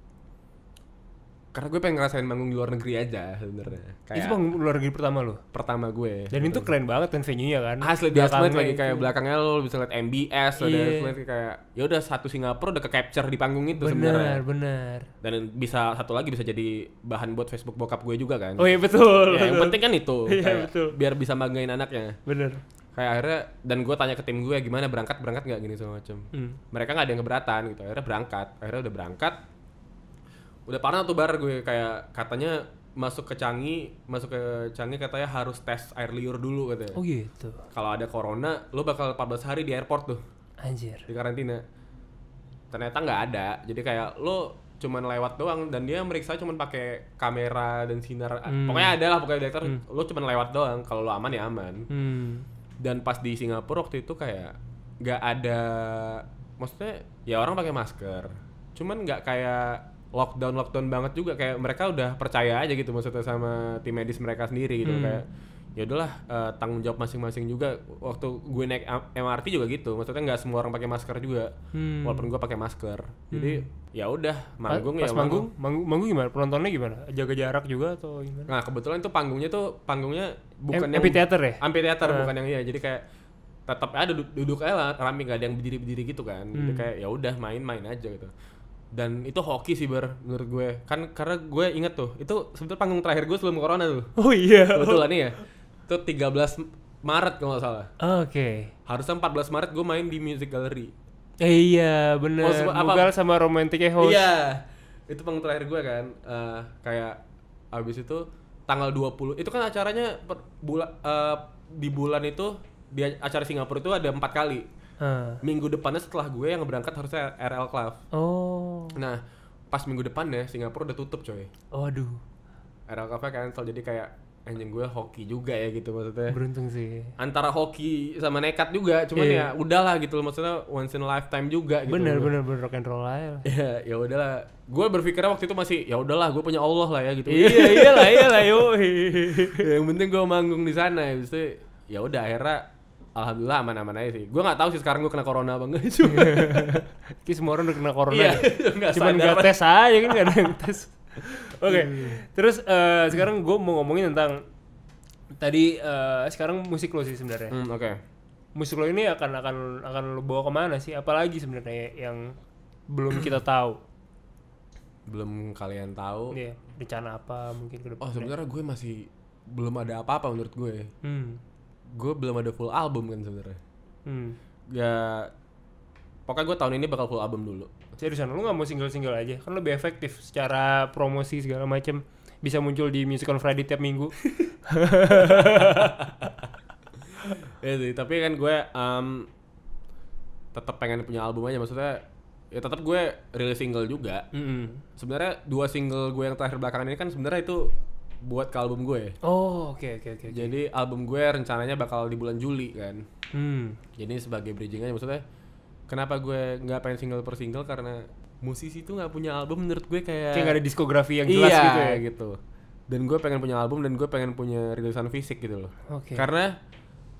karena gue pengen ngerasain manggung di luar negeri aja sebenarnya kayak itu manggung luar negeri pertama lo pertama gue dan itu gitu. keren banget kan venue nya kan asli biasa banget lagi kayak belakangnya lo bisa liat MBS lo dan kayak ya udah satu Singapura udah ke capture di panggung itu sebenarnya bener bener dan bisa satu lagi bisa jadi bahan buat Facebook bokap gue juga kan oh iya betul, ya, betul. yang penting kan itu iya, betul. biar bisa manggain anaknya bener kayak akhirnya dan gue tanya ke tim gue gimana berangkat berangkat nggak gini semacam hmm. mereka nggak ada yang keberatan gitu akhirnya berangkat akhirnya udah berangkat udah parah tuh bar gue kayak katanya masuk ke Canggih, masuk ke Canggih katanya harus tes air liur dulu katanya. Oh gitu. Kalau ada corona, lo bakal 14 hari di airport tuh. Anjir. Di karantina. Ternyata nggak ada. Jadi kayak lo cuman lewat doang dan dia meriksa cuman pakai kamera dan sinar. Ah, hmm. Pokoknya ada lah pokoknya dokter hmm. lo cuman lewat doang. Kalau lo aman ya aman. Hmm. Dan pas di Singapura waktu itu kayak nggak ada maksudnya ya orang pakai masker. Cuman nggak kayak lockdown lockdown banget juga kayak mereka udah percaya aja gitu maksudnya sama tim medis mereka sendiri gitu hmm. kayak ya udahlah uh, tanggung jawab masing-masing juga waktu gue naik MRT juga gitu maksudnya nggak semua orang pakai masker juga hmm. walaupun gue pakai masker hmm. jadi ya udah manggung ya pas ya manggung, manggung manggung gimana penontonnya gimana jaga jarak juga atau gimana nah kebetulan itu panggungnya tuh panggungnya bukan Am yang ya amphitheater uh. bukan yang iya jadi kayak tetap ada duduk, duduk aja lah rame nggak ada yang berdiri berdiri gitu kan hmm. jadi kayak ya udah main-main aja gitu dan itu hoki sih ber menurut gue kan karena gue inget tuh itu sebetulnya panggung terakhir gue sebelum corona tuh oh iya lah nih ya itu 13 Maret kalau nggak salah oke okay. harusnya 14 Maret gue main di music gallery eh, iya bener Maksud, Mugal sama romantiknya host iya itu panggung terakhir gue kan uh, kayak abis itu tanggal 20 itu kan acaranya per bulan uh, eh, di bulan itu di acara Singapura itu ada empat kali Minggu depannya setelah gue yang berangkat harusnya RL Club. Oh. Nah, pas minggu depannya Singapura udah tutup coy. Oh, RL Club cancel jadi kayak anjing gue hoki juga ya gitu maksudnya. Beruntung sih. Antara hoki sama nekat juga, cuman yeah. ya udahlah gitu loh maksudnya once in a lifetime juga gitu. Bener bener bener rock and roll aja. Iya, ya udahlah. Gue berpikirnya waktu itu masih ya udahlah gue punya Allah lah ya gitu. iya iyalah iyalah yo. Yang penting gue manggung di sana ya, ya udah akhirnya alhamdulillah aman-aman aja sih. Gue nggak tahu sih sekarang gue kena corona apa enggak. Cuma semua orang udah kena corona. Iya, ya? gak Cuman nggak tes aja kan nggak ada yang tes. Oke, terus uh, sekarang gue mau ngomongin tentang tadi uh, sekarang musik lo sih sebenarnya. Hmm, oke. Okay. Musik lo ini akan akan akan lo bawa kemana sih? Apalagi sebenarnya yang belum kita tahu. Belum kalian tahu. Iya. Rencana apa mungkin ke depan? Oh sebenarnya gue masih belum ada apa-apa menurut gue. Hmm gue belum ada full album kan sebenarnya hmm. ya pokoknya gue tahun ini bakal full album dulu seriusan lu nggak mau single single aja kan lebih efektif secara promosi segala macem bisa muncul di Music on Friday tiap minggu ya sih, tapi kan gue um, tetap pengen punya album aja maksudnya ya tetap gue rilis single juga mm -hmm. sebenarnya dua single gue yang terakhir belakangan ini kan sebenarnya itu buat ke album gue. Oh, oke okay, oke okay, oke. Okay, Jadi okay. album gue rencananya bakal di bulan Juli kan. Hmm. Jadi sebagai bridging aja maksudnya kenapa gue nggak pengen single per single karena musisi itu nggak punya album menurut gue kayak kayak gak ada diskografi yang jelas iya, gitu ya gitu. Dan gue pengen punya album dan gue pengen punya rilisan fisik gitu loh. Oke. Okay. Karena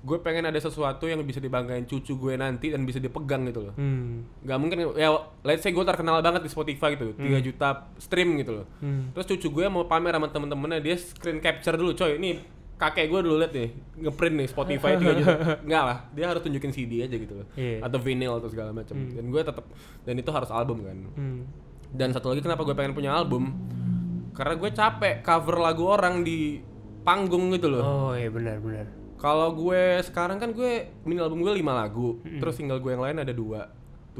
gue pengen ada sesuatu yang bisa dibanggain cucu gue nanti dan bisa dipegang gitu loh hmm. Gak mungkin ya let's say gue terkenal banget di Spotify gitu hmm. 3 juta stream gitu loh hmm. terus cucu gue mau pamer sama temen-temennya dia screen capture dulu coy ini kakek gue dulu liat nih ngeprint nih Spotify 3 juta enggak lah dia harus tunjukin CD aja gitu loh yeah. atau vinyl atau segala macam hmm. dan gue tetap dan itu harus album kan hmm. dan satu lagi kenapa gue pengen punya album karena gue capek cover lagu orang di panggung gitu loh oh iya benar benar kalau gue sekarang kan gue mini album gue 5 lagu, hmm. terus single gue yang lain ada 2, 7.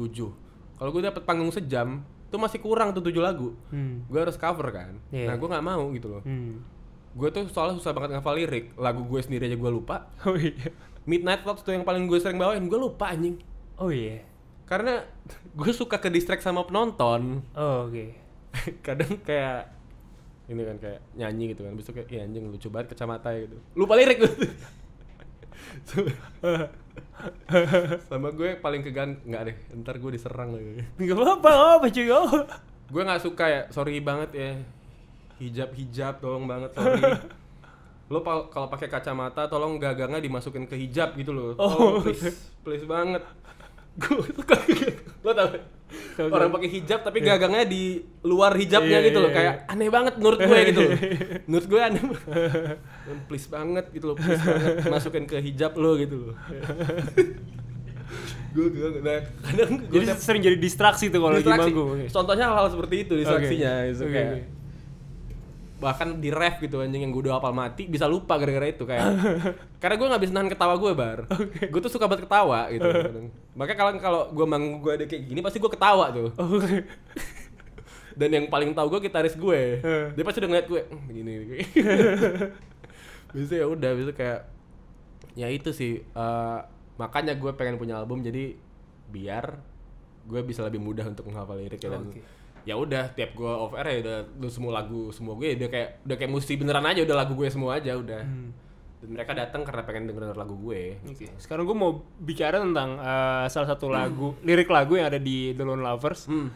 Kalau gue dapat panggung sejam, tuh masih kurang tuh 7 lagu. Hmm. Gue harus cover kan. Yeah. Nah, gue nggak mau gitu loh. Hmm. Gue tuh soalnya susah banget ngafal lirik. Lagu gue sendiri aja gue lupa. Oh iya. Midnight Fox tuh yang paling gue sering bawain, gue lupa anjing. Oh iya. Karena gue suka ke distract sama penonton. Oh oke. Okay. Kadang kayak ini kan kayak nyanyi gitu kan, besok kayak ya anjing lucu banget kacamata gitu. Lupa lirik sama gue paling kegan nggak deh ntar gue diserang lagi nggak apa apa cuy gue nggak suka ya sorry banget ya hijab hijab tolong banget sorry lo kalau pakai kacamata tolong gagangnya dimasukin ke hijab gitu loh oh please please banget gue suka lo tau orang pakai hijab tapi yeah. gagangnya di luar hijabnya yeah, gitu loh iya, kayak iya. aneh banget menurut gue gitu loh menurut gue aneh please banget gitu loh please banget masukin ke hijab lo gitu loh gue gue nah, kadang gue jadi sering jadi distraksi tuh kalau lagi manggung contohnya hal-hal seperti itu distraksinya gitu okay. okay. okay bahkan di ref gitu anjing yang gue udah hafal mati bisa lupa gara-gara itu kayak karena gue nggak bisa nahan ketawa gue bar okay. gue tuh suka banget ketawa gitu makanya kalau kalau gue mang gue ada kayak gini pasti gue ketawa tuh oh, okay. dan yang paling tahu gue kita gitaris gue dia pasti udah ngeliat gue hmm, begini gini, gini. bisa ya udah bisa kayak ya itu sih uh, makanya gue pengen punya album jadi biar gue bisa lebih mudah untuk menghafal lirik ya, dan ya udah tiap gue off air ya udah, udah semua lagu semua gue udah kayak udah kayak musik beneran aja udah lagu gue semua aja udah hmm. dan mereka datang karena pengen denger lagu gue okay. Gitu. sekarang gue mau bicara tentang uh, salah satu lagu hmm. lirik lagu yang ada di The Lone Lovers hmm.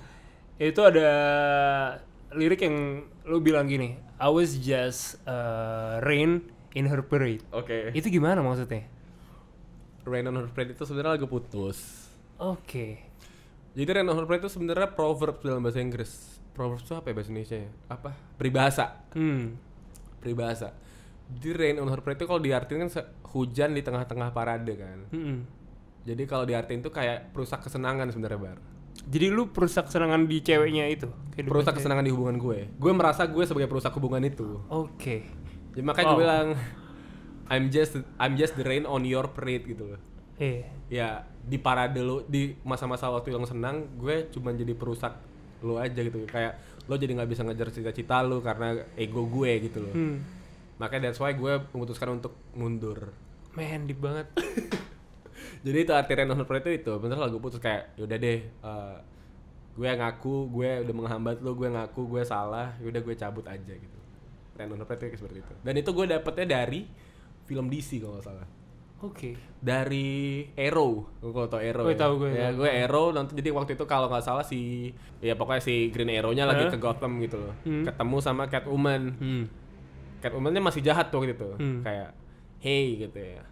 itu ada lirik yang lo bilang gini I was just uh, rain in her parade oke okay. itu gimana maksudnya rain on her parade itu sebenarnya lagu putus oke jadi on of Pride itu sebenarnya proverb dalam bahasa Inggris. Proverb itu apa ya bahasa Indonesia ya? Apa? Peribahasa. Hmm. Peribahasa. Jadi rain on her parade itu kalau diartikan kan hujan di tengah-tengah parade kan. Hmm. Jadi kalau diartikan itu kayak perusak kesenangan sebenarnya bar. Jadi lu perusak kesenangan di ceweknya itu? Perusak cewek. kesenangan di hubungan gue. Gue merasa gue sebagai perusak hubungan itu. Oke. Okay. Jadi makanya oh. gue bilang I'm just I'm just the rain on your parade gitu loh. Iya. Ya di parade lo di masa-masa waktu yang senang gue cuma jadi perusak lo aja gitu kayak lo jadi nggak bisa ngejar cita-cita lo karena ego gue gitu loh. Hmm. Makanya that's why gue memutuskan untuk mundur. Men, deep banget. jadi itu arti Renown itu itu bener lah gue putus kayak yaudah deh uh, gue ngaku gue udah menghambat lo gue ngaku gue salah yaudah gue cabut aja gitu Renown itu seperti itu dan itu gue dapetnya dari film DC kalau gak salah Oke. Okay. Dari Arrow, gue tau Arrow. Gue ya. gue. Ya, ya. gue Arrow Nanti Jadi waktu itu kalau nggak salah si, ya pokoknya si Green Arrow-nya lagi ke Gotham gitu loh. Hmm. Ketemu sama Catwoman. Hmm. Catwoman-nya masih jahat tuh gitu. Hmm. Kayak, hey gitu ya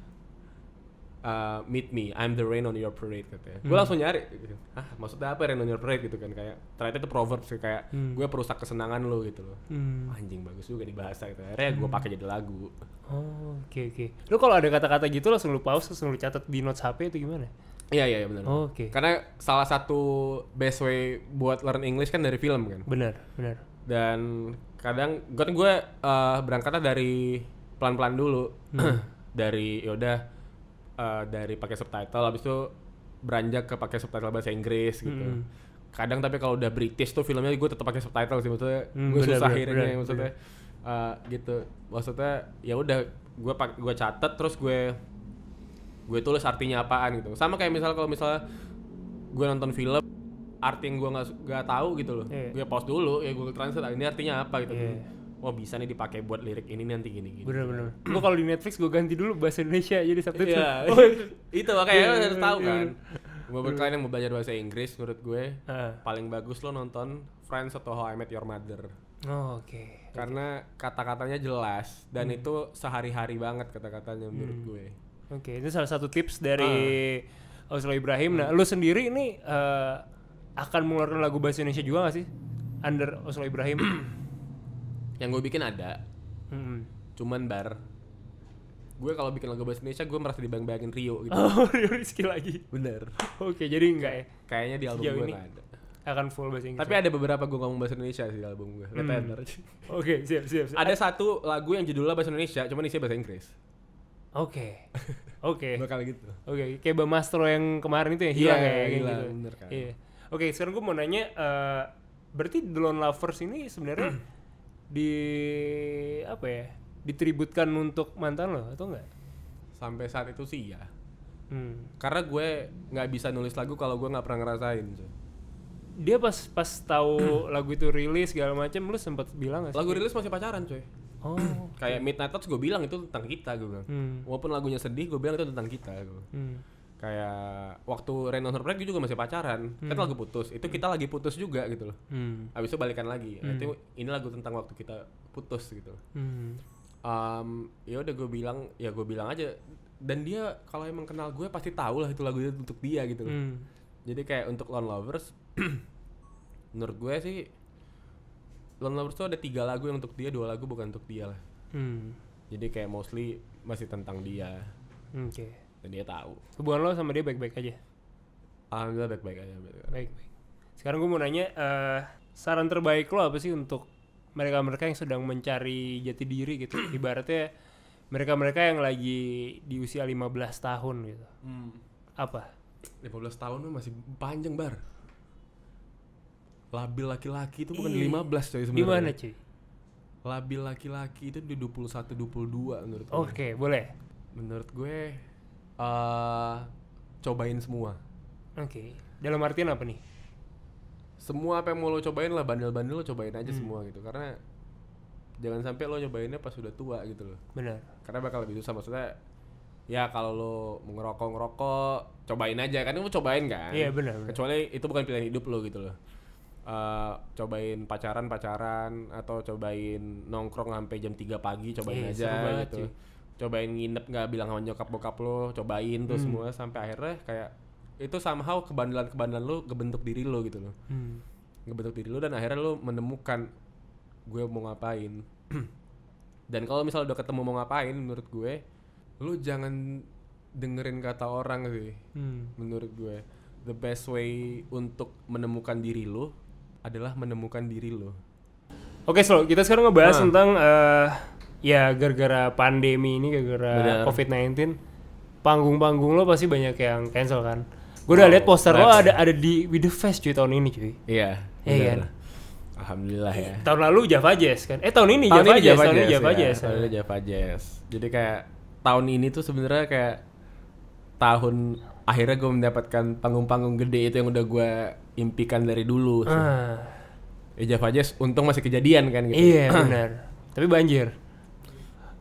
uh, meet me, I'm the rain on your parade katanya. Hmm. Gue langsung nyari, gitu. ah maksudnya apa rain on your parade gitu kan kayak ternyata itu sih kayak hmm. gue perusak kesenangan lo gitu loh. Hmm. Ah, anjing bagus juga di bahasa gitu. Akhirnya hmm. gue pakai jadi lagu. Oh oke okay, oke. Okay. Lo kalau ada kata-kata gitu langsung lu pause langsung lu catat di notes HP itu gimana? Iya iya iya benar. Oh, oke. Okay. Karena salah satu best way buat learn English kan dari film kan. Benar benar. Dan kadang kan gue uh, berangkatnya dari pelan-pelan dulu. Hmm. dari yaudah Eh, dari pakai subtitle habis itu beranjak ke pakai subtitle bahasa Inggris gitu. Hmm. Kadang tapi kalau udah British tuh filmnya gue tetap pakai subtitle sih maksudnya hmm, gue susah akhirnya maksudnya Uh, gitu. Maksudnya ya udah gue pak gue catet terus gue gue tulis artinya apaan gitu. Sama kayak misalnya kalau misalnya gue nonton film arti yang gue nggak nggak tahu gitu loh. Yeah. Gue pause dulu ya Google Translate ah, ini artinya apa gitu. Yeah. gitu oh bisa nih dipakai buat lirik ini nanti gini gini bener-bener gue kalau di Netflix gue ganti dulu bahasa Indonesia jadi subtitle yeah, oh, itu makanya iya, lo harus tahu iya, iya. kan buat yeah. kalian yang mau belajar bahasa Inggris menurut gue paling bagus lo nonton Friends atau How I Met Your Mother oh, oke okay. karena okay. kata-katanya jelas dan hmm. itu sehari-hari banget kata-katanya menurut hmm. gue oke okay, ini salah satu tips dari uh. Ah. Oslo Ibrahim nah, hmm. nah lo sendiri ini uh, eh, akan mengeluarkan lagu bahasa Indonesia juga gak sih under Oslo Ibrahim yang gue bikin ada hmm. cuman bar gue kalau bikin lagu bahasa Indonesia gue merasa dibayang-bayangin Rio gitu oh Rio Rizky lagi bener oke jadi enggak ya kayaknya di album Sejauh gue ini gak ada akan full bahasa Inggris tapi ya? ada beberapa gue ngomong bahasa Indonesia sih di album gue hmm. oke okay, siap, siap siap ada satu lagu yang judulnya bahasa Indonesia cuman isinya bahasa Inggris oke oke okay. bakal gitu oke okay. kayak Bang Mastro yang kemarin itu yang hilang yeah, ya, kayak hilang, gitu bener kan yeah. oke okay, sekarang gue mau nanya uh, berarti The Lone Lovers ini sebenarnya di apa ya ditributkan untuk mantan lo atau enggak sampai saat itu sih ya hmm. karena gue nggak bisa nulis lagu kalau gue nggak pernah ngerasain dia pas pas tahu lagu itu rilis segala macam lu sempet bilang gak sih? lagu rilis masih pacaran cuy oh kayak Midnight Touch gue bilang itu tentang kita gue bilang hmm. walaupun lagunya sedih gue bilang itu tentang kita gue hmm kayak waktu Rain on Her juga masih pacaran kan hmm. kan lagu putus itu kita lagi putus juga gitu loh hmm. abis itu balikan lagi nah, hmm. itu ini lagu tentang waktu kita putus gitu loh hmm. um, ya udah gue bilang ya gue bilang aja dan dia kalau emang kenal gue pasti tau lah itu lagu itu untuk dia gitu loh hmm. jadi kayak untuk Lone Lovers menurut gue sih Lone Lovers tuh ada tiga lagu yang untuk dia dua lagu bukan untuk dia lah hmm. jadi kayak mostly masih tentang dia hmm, oke okay dan dia tahu. Hubungan lo sama dia baik-baik aja? Alhamdulillah baik-baik aja. Baik-baik. Sekarang gue mau nanya, uh, saran terbaik lo apa sih untuk mereka-mereka yang sedang mencari jati diri gitu? Ibaratnya mereka-mereka yang lagi di usia 15 tahun gitu. Hmm. Apa? 15 tahun tuh masih panjang, Bar. Labil laki-laki itu bukan lima 15 coy sebenarnya. Gimana, cuy? Labil laki-laki itu di 21 22 menurut gue. Oke, boleh. Menurut gue uh, cobain semua. Oke. Okay. Dalam artian apa nih? Semua apa yang mau lo cobain lah bandel-bandel lo cobain aja hmm. semua gitu karena jangan sampai lo nyobainnya pas sudah tua gitu loh. Benar. Karena bakal lebih susah maksudnya ya kalau lo ngerokok ngerokok cobain aja kan lo cobain kan iya benar kecuali itu bukan pilihan hidup lo gitu loh uh, cobain pacaran pacaran atau cobain nongkrong sampai jam 3 pagi cobain yeah, aja gitu cobain nginep nggak bilang sama nyokap bokap lo cobain tuh hmm. semua sampai akhirnya kayak itu somehow kebandelan kebandelan lo kebentuk diri lo gitu lo hmm. kebentuk diri lo dan akhirnya lo menemukan gue mau ngapain dan kalau misal udah ketemu mau ngapain menurut gue lo jangan dengerin kata orang sih hmm. menurut gue the best way untuk menemukan diri lo adalah menemukan diri lo oke okay, so kita sekarang ngebahas nah. tentang uh, ya gara-gara pandemi ini gara-gara covid-19 panggung-panggung lo pasti banyak yang cancel kan gue udah oh, lihat poster lo ada ada di with the fest cuy tahun ini cuy iya iya kan Alhamdulillah ya. Tahun lalu Java Jazz kan? Eh tahun ini tahun Java, ini Jazz, Java Jazz, tahun ini Java iya, Jazz. Tahun ya. ini Java Jazz. Jadi kayak tahun ini tuh sebenarnya kayak tahun akhirnya gue mendapatkan panggung-panggung gede itu yang udah gue impikan dari dulu. Sih. Uh. Ya Java Jazz untung masih kejadian kan gitu. Iya benar. Tapi banjir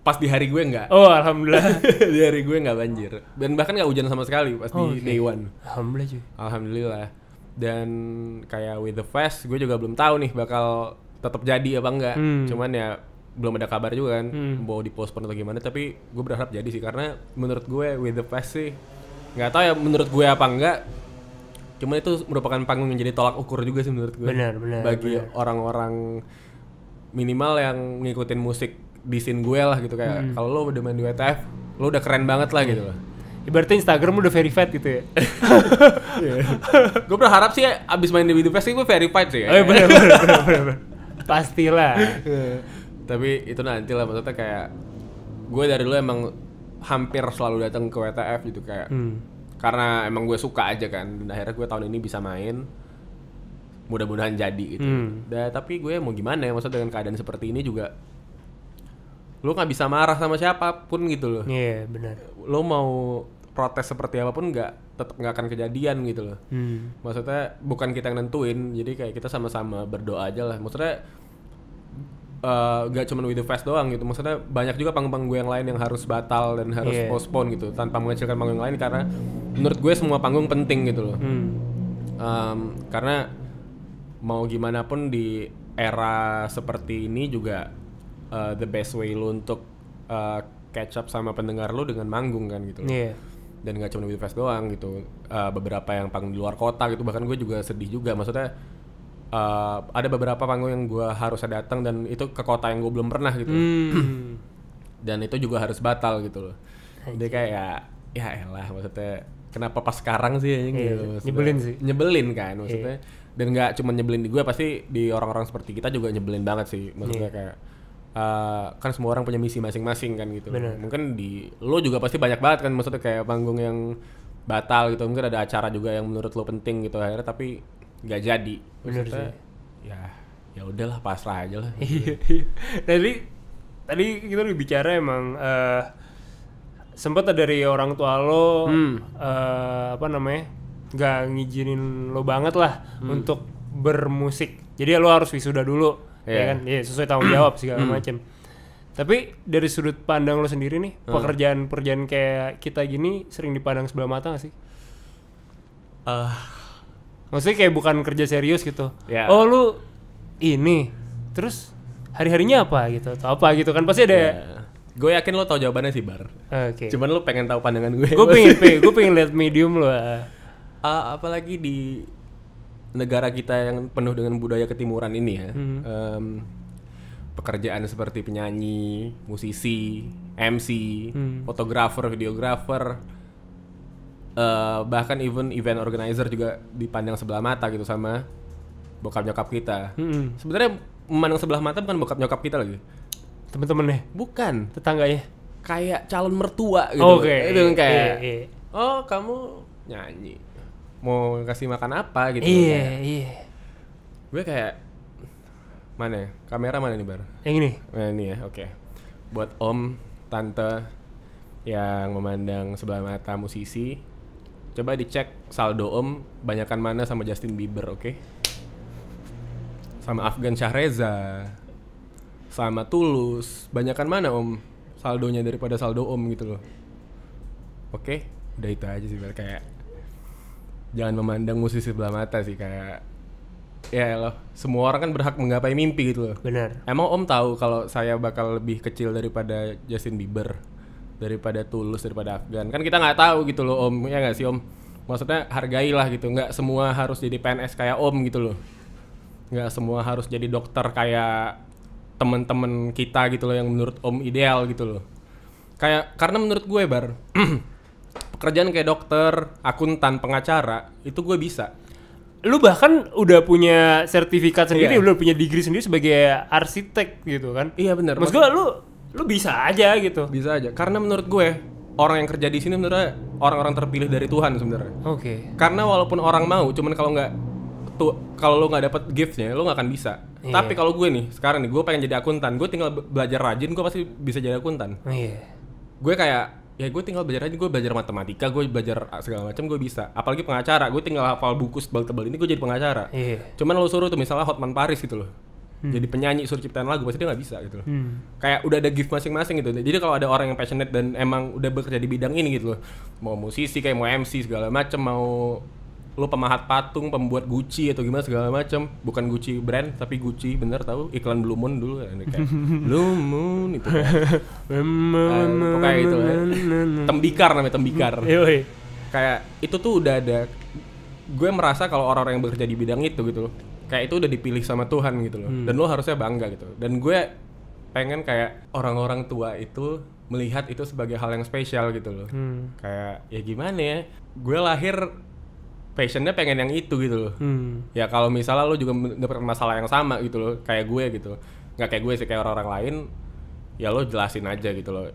pas di hari gue nggak oh alhamdulillah di hari gue nggak banjir dan bahkan nggak hujan sama sekali pas oh, di okay. day one alhamdulillah cuy alhamdulillah dan kayak with the fest gue juga belum tahu nih bakal tetap jadi apa enggak hmm. cuman ya belum ada kabar juga kan hmm. mau di postpone atau gimana tapi gue berharap jadi sih karena menurut gue with the fest sih nggak tahu ya menurut gue apa enggak cuman itu merupakan panggung yang jadi tolak ukur juga sih menurut gue benar benar bagi orang-orang minimal yang ngikutin musik di scene gue lah gitu kayak hmm. kalau lo udah main di WTF lo udah keren banget lah gitu loh iya. Ibaratnya Instagram udah verified gitu ya. Iya. gue berharap sih abis main di video pasti gue verified sih. Ya. Oh, iya, bener, bener, bener, bener. Pastilah. Tapi itu nanti lah maksudnya kayak gue dari dulu emang hampir selalu datang ke WTF gitu kayak hmm. karena emang gue suka aja kan dan akhirnya gue tahun ini bisa main mudah-mudahan jadi gitu. Hmm. Da, tapi gue mau gimana ya maksudnya dengan keadaan seperti ini juga lu nggak bisa marah sama siapapun gitu loh iya yeah, benar lu mau protes seperti apapun nggak tetap nggak akan kejadian gitu loh hmm. maksudnya bukan kita yang nentuin jadi kayak kita sama-sama berdoa aja lah maksudnya Uh, eh, cuma with the fest doang gitu maksudnya banyak juga panggung-panggung gue yang lain yang harus batal dan harus yeah. postpone gitu tanpa mengecilkan panggung yang lain karena menurut gue semua panggung penting gitu loh hmm. um, karena mau gimana pun di era seperti ini juga Eh, the best way lu untuk uh, catch up sama pendengar lu dengan manggung kan gitu. Yeah. Iya. Dan gak cuma di Fest doang gitu. Uh, beberapa yang panggung di luar kota gitu bahkan gue juga sedih juga maksudnya uh, ada beberapa panggung yang gue harus datang dan itu ke kota yang gue belum pernah gitu. Mm. dan itu juga harus batal gitu loh. jadi kayak ya, elah maksudnya kenapa pas sekarang sih yeah, gitu. Maksudnya, nyebelin sih. Nyebelin kan maksudnya. Yeah. Dan nggak cuma nyebelin di gue pasti di orang-orang seperti kita juga nyebelin banget sih maksudnya yeah. kayak uh, kan semua orang punya misi masing-masing kan gitu. Bener. Mungkin di lo juga pasti banyak banget kan maksudnya kayak panggung yang batal gitu. Mungkin ada acara juga yang menurut lo penting gitu akhirnya tapi nggak jadi. Bener sih. Ya ya udahlah pasrah aja lah. Iya, iya. tadi tadi kita udah bicara emang uh, eh, sempat dari orang tua lo hmm. uh, apa namanya nggak ngijinin lo banget lah hmm. untuk bermusik. Jadi ya lo harus wisuda dulu yeah. ya iya. kan ya sesuai tanggung jawab segala macam tapi dari sudut pandang lo sendiri nih hmm. pekerjaan pekerjaan kayak kita gini sering dipandang sebelah mata gak sih uh. maksudnya kayak bukan kerja serius gitu yeah. oh lu ini terus hari harinya apa gitu atau apa gitu kan pasti ada yeah. Gue yakin lo tau jawabannya sih Bar. Okay. Cuman lo pengen tahu pandangan gue. Gue pengen, gue pengen lihat medium lo. Uh, apalagi di negara kita yang penuh dengan budaya ketimuran ini ya hmm. um, pekerjaan seperti penyanyi musisi MC hmm. fotografer videografer uh, eh, bahkan even event organizer juga dipandang sebelah mata gitu sama bokap nyokap kita hmm. sebenarnya memandang sebelah mata bukan bokap nyokap kita lagi temen-temen nih ya? bukan tetangga ya kayak calon mertua gitu. Oke. Okay. Itu kan kayak yeah, yeah. oh kamu nyanyi mau kasih makan apa gitu iya kayak. iya gue kayak mana ya? kamera mana nih bar yang ini nah, ini ya oke okay. buat om tante yang memandang sebelah mata musisi coba dicek saldo om banyakkan mana sama Justin Bieber oke okay? sama Afgan Syahreza sama Tulus banyakkan mana om saldonya daripada saldo om gitu loh oke okay? udah itu aja sih bar kayak jangan memandang musisi sebelah mata sih kayak ya loh semua orang kan berhak menggapai mimpi gitu loh benar emang om tahu kalau saya bakal lebih kecil daripada Justin Bieber daripada Tulus daripada Afgan kan kita nggak tahu gitu loh om ya nggak sih om maksudnya hargailah gitu nggak semua harus jadi PNS kayak om gitu loh nggak semua harus jadi dokter kayak temen-temen kita gitu loh yang menurut om ideal gitu loh kayak karena menurut gue bar pekerjaan kayak dokter, akuntan, pengacara, itu gue bisa. Lu bahkan udah punya sertifikat sendiri, yeah. udah punya degree sendiri sebagai arsitek gitu kan? Iya benar. Maksud gue lu lu bisa aja gitu. Bisa aja. Karena menurut gue orang yang kerja di sini sebenarnya orang-orang terpilih dari Tuhan sebenarnya. Oke. Okay. Karena walaupun orang mau, cuman kalau nggak tuh kalau lu nggak dapet giftnya, lu nggak akan bisa. Yeah. Tapi kalau gue nih sekarang nih, gue pengen jadi akuntan, gue tinggal belajar rajin, gue pasti bisa jadi akuntan. Iya. Yeah. Gue kayak ya gue tinggal belajar aja gue belajar matematika gue belajar ah, segala macam gue bisa apalagi pengacara gue tinggal hafal buku tebal-tebal ini gue jadi pengacara yeah. cuman lo suruh tuh misalnya Hotman Paris gitu loh hmm. jadi penyanyi suruh ciptaan lagu pasti dia nggak bisa gitu loh hmm. kayak udah ada gift masing-masing gitu jadi kalau ada orang yang passionate dan emang udah bekerja di bidang ini gitu loh mau musisi kayak mau MC segala macam mau lu pemahat patung, pembuat Gucci atau gimana segala macam. Bukan Gucci brand tapi Gucci bener tau iklan Blue Moon dulu kan kayak Blue Moon itu. Kan. uh, pokoknya gitu kan. Tembikar namanya Tembikar. kayak itu tuh udah ada gue merasa kalau orang-orang yang bekerja di bidang itu gitu loh. Kayak itu udah dipilih sama Tuhan gitu loh. Hmm. Dan lo harusnya bangga gitu. Dan gue pengen kayak orang-orang tua itu melihat itu sebagai hal yang spesial gitu loh. Hmm. Kayak ya gimana ya? Gue lahir passionnya pengen yang itu gitu loh hmm. ya kalau misalnya lo juga dapet masalah yang sama gitu loh kayak gue gitu nggak kayak gue sih kayak orang-orang lain ya lo jelasin aja gitu loh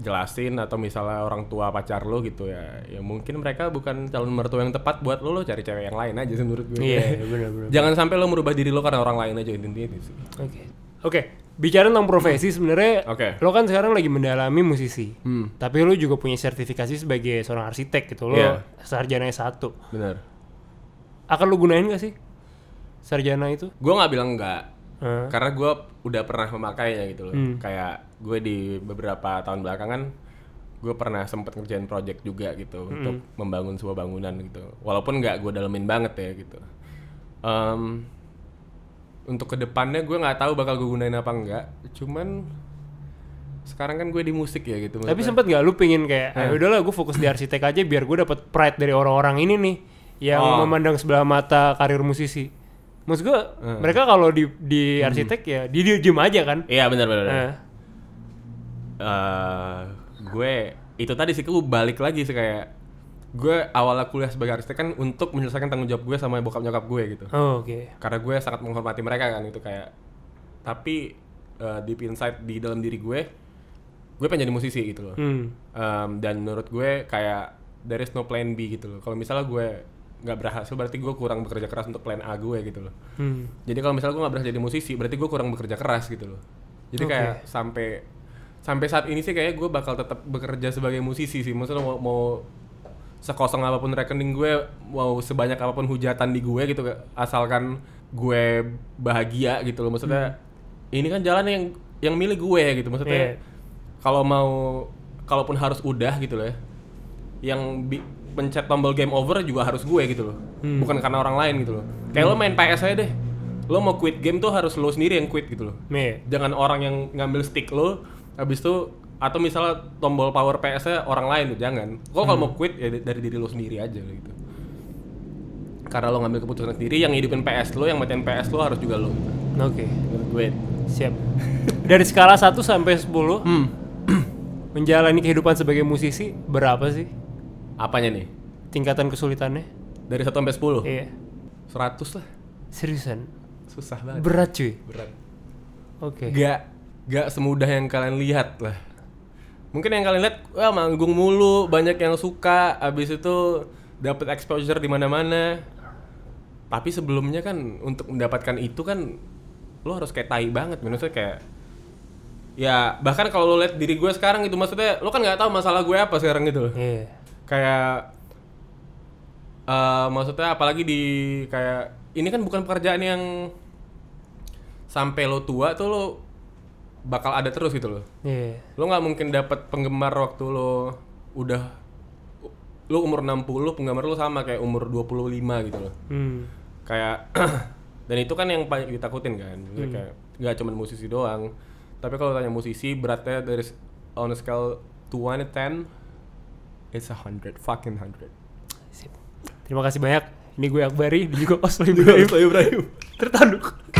jelasin atau misalnya orang tua pacar lo gitu ya ya mungkin mereka bukan calon mertua yang tepat buat lo lo cari cewek yang lain aja sih menurut gue iya yeah, benar benar jangan sampai lo merubah diri lo karena orang lain aja intinya itu sih oke okay. Oke, bicara tentang profesi hmm. sebenarnya okay. lo kan sekarang lagi mendalami musisi. Hmm. Tapi lo juga punya sertifikasi sebagai seorang arsitek gitu. Lo yeah. sarjana satu. 1 Benar. Akan lo gunain gak sih sarjana itu? Gue nggak bilang enggak. Hmm. Karena gue udah pernah memakainya gitu loh. Hmm. Kayak gue di beberapa tahun belakangan gue pernah sempat ngerjain project juga gitu -hmm. untuk membangun sebuah bangunan gitu walaupun nggak gue dalemin banget ya gitu um, untuk kedepannya gue nggak tahu bakal gue gunain apa enggak cuman sekarang kan gue di musik ya gitu tapi sempet nggak lu pingin kayak hmm. udahlah gue fokus di arsitek aja biar gue dapat pride dari orang-orang ini nih yang oh. memandang sebelah mata karir musisi maksud gue hmm. mereka kalau di di hmm. arsitek hmm. ya dia gym aja kan iya benar benar uh. uh, eh, gue itu tadi sih lu balik lagi sih kayak gue awalnya kuliah sebagai arsitek kan untuk menyelesaikan tanggung jawab gue sama bokap nyokap gue gitu. Oh, oke. Okay. Karena gue sangat menghormati mereka kan itu kayak tapi uh, deep inside di dalam diri gue gue pengen jadi musisi gitu loh. Hmm. Um, dan menurut gue kayak there is no plan B gitu loh. Kalau misalnya gue nggak berhasil berarti gue kurang bekerja keras untuk plan A gue gitu loh. Hmm. Jadi kalau misalnya gue nggak berhasil jadi musisi berarti gue kurang bekerja keras gitu loh. Jadi okay. kayak sampai sampai saat ini sih kayak gue bakal tetap bekerja sebagai musisi sih. Maksudnya mau, mau sekosong apapun rekening gue mau sebanyak apapun hujatan di gue gitu asalkan gue bahagia gitu loh maksudnya hmm. ini kan jalan yang yang milih gue gitu maksudnya yeah. kalau mau kalaupun harus udah gitu loh ya yang bi pencet tombol game over juga harus gue gitu loh hmm. bukan karena orang lain gitu loh kayak hmm. lo main PS aja deh lo mau quit game tuh harus lo sendiri yang quit gitu loh yeah. Iya. jangan orang yang ngambil stick lo habis itu atau misalnya tombol power PS-nya orang lain tuh jangan. Kok kalau mau hmm. quit ya dari diri lo sendiri aja gitu. Karena lo ngambil keputusan sendiri yang hidupin PS lo, yang matiin PS lo harus juga lo. Oke. Okay. Menurut Siap. dari skala 1 sampai 10, hmm. menjalani kehidupan sebagai musisi berapa sih? Apanya nih? Tingkatan kesulitannya? Dari 1 sampai 10? Iya. 100 lah. Seriusan? Susah banget. Berat cuy. Berat. Oke. Okay. Gak gak semudah yang kalian lihat lah mungkin yang kalian lihat wah manggung mulu banyak yang suka abis itu dapat exposure di mana-mana tapi sebelumnya kan untuk mendapatkan itu kan lo harus kayak tai banget menurut saya kayak ya bahkan kalau lo lihat diri gue sekarang itu maksudnya lo kan nggak tahu masalah gue apa sekarang gitu yeah. kayak uh, maksudnya apalagi di kayak ini kan bukan pekerjaan yang sampai lo tua tuh lo bakal ada terus gitu loh. Iya. Yeah. Lo nggak mungkin dapat penggemar waktu lo udah lo umur 60 penggemar lo sama kayak umur 25 gitu loh. Hmm. Kayak dan itu kan yang paling ditakutin kan. hmm. kayak nggak cuma musisi doang. Tapi kalau tanya musisi beratnya dari on a scale to 1 to 10 it's a hundred fucking hundred Terima kasih banyak. Ini gue Akbari, di juga Oslo Ibrahim. Oslo Ibrahim. Tertanduk.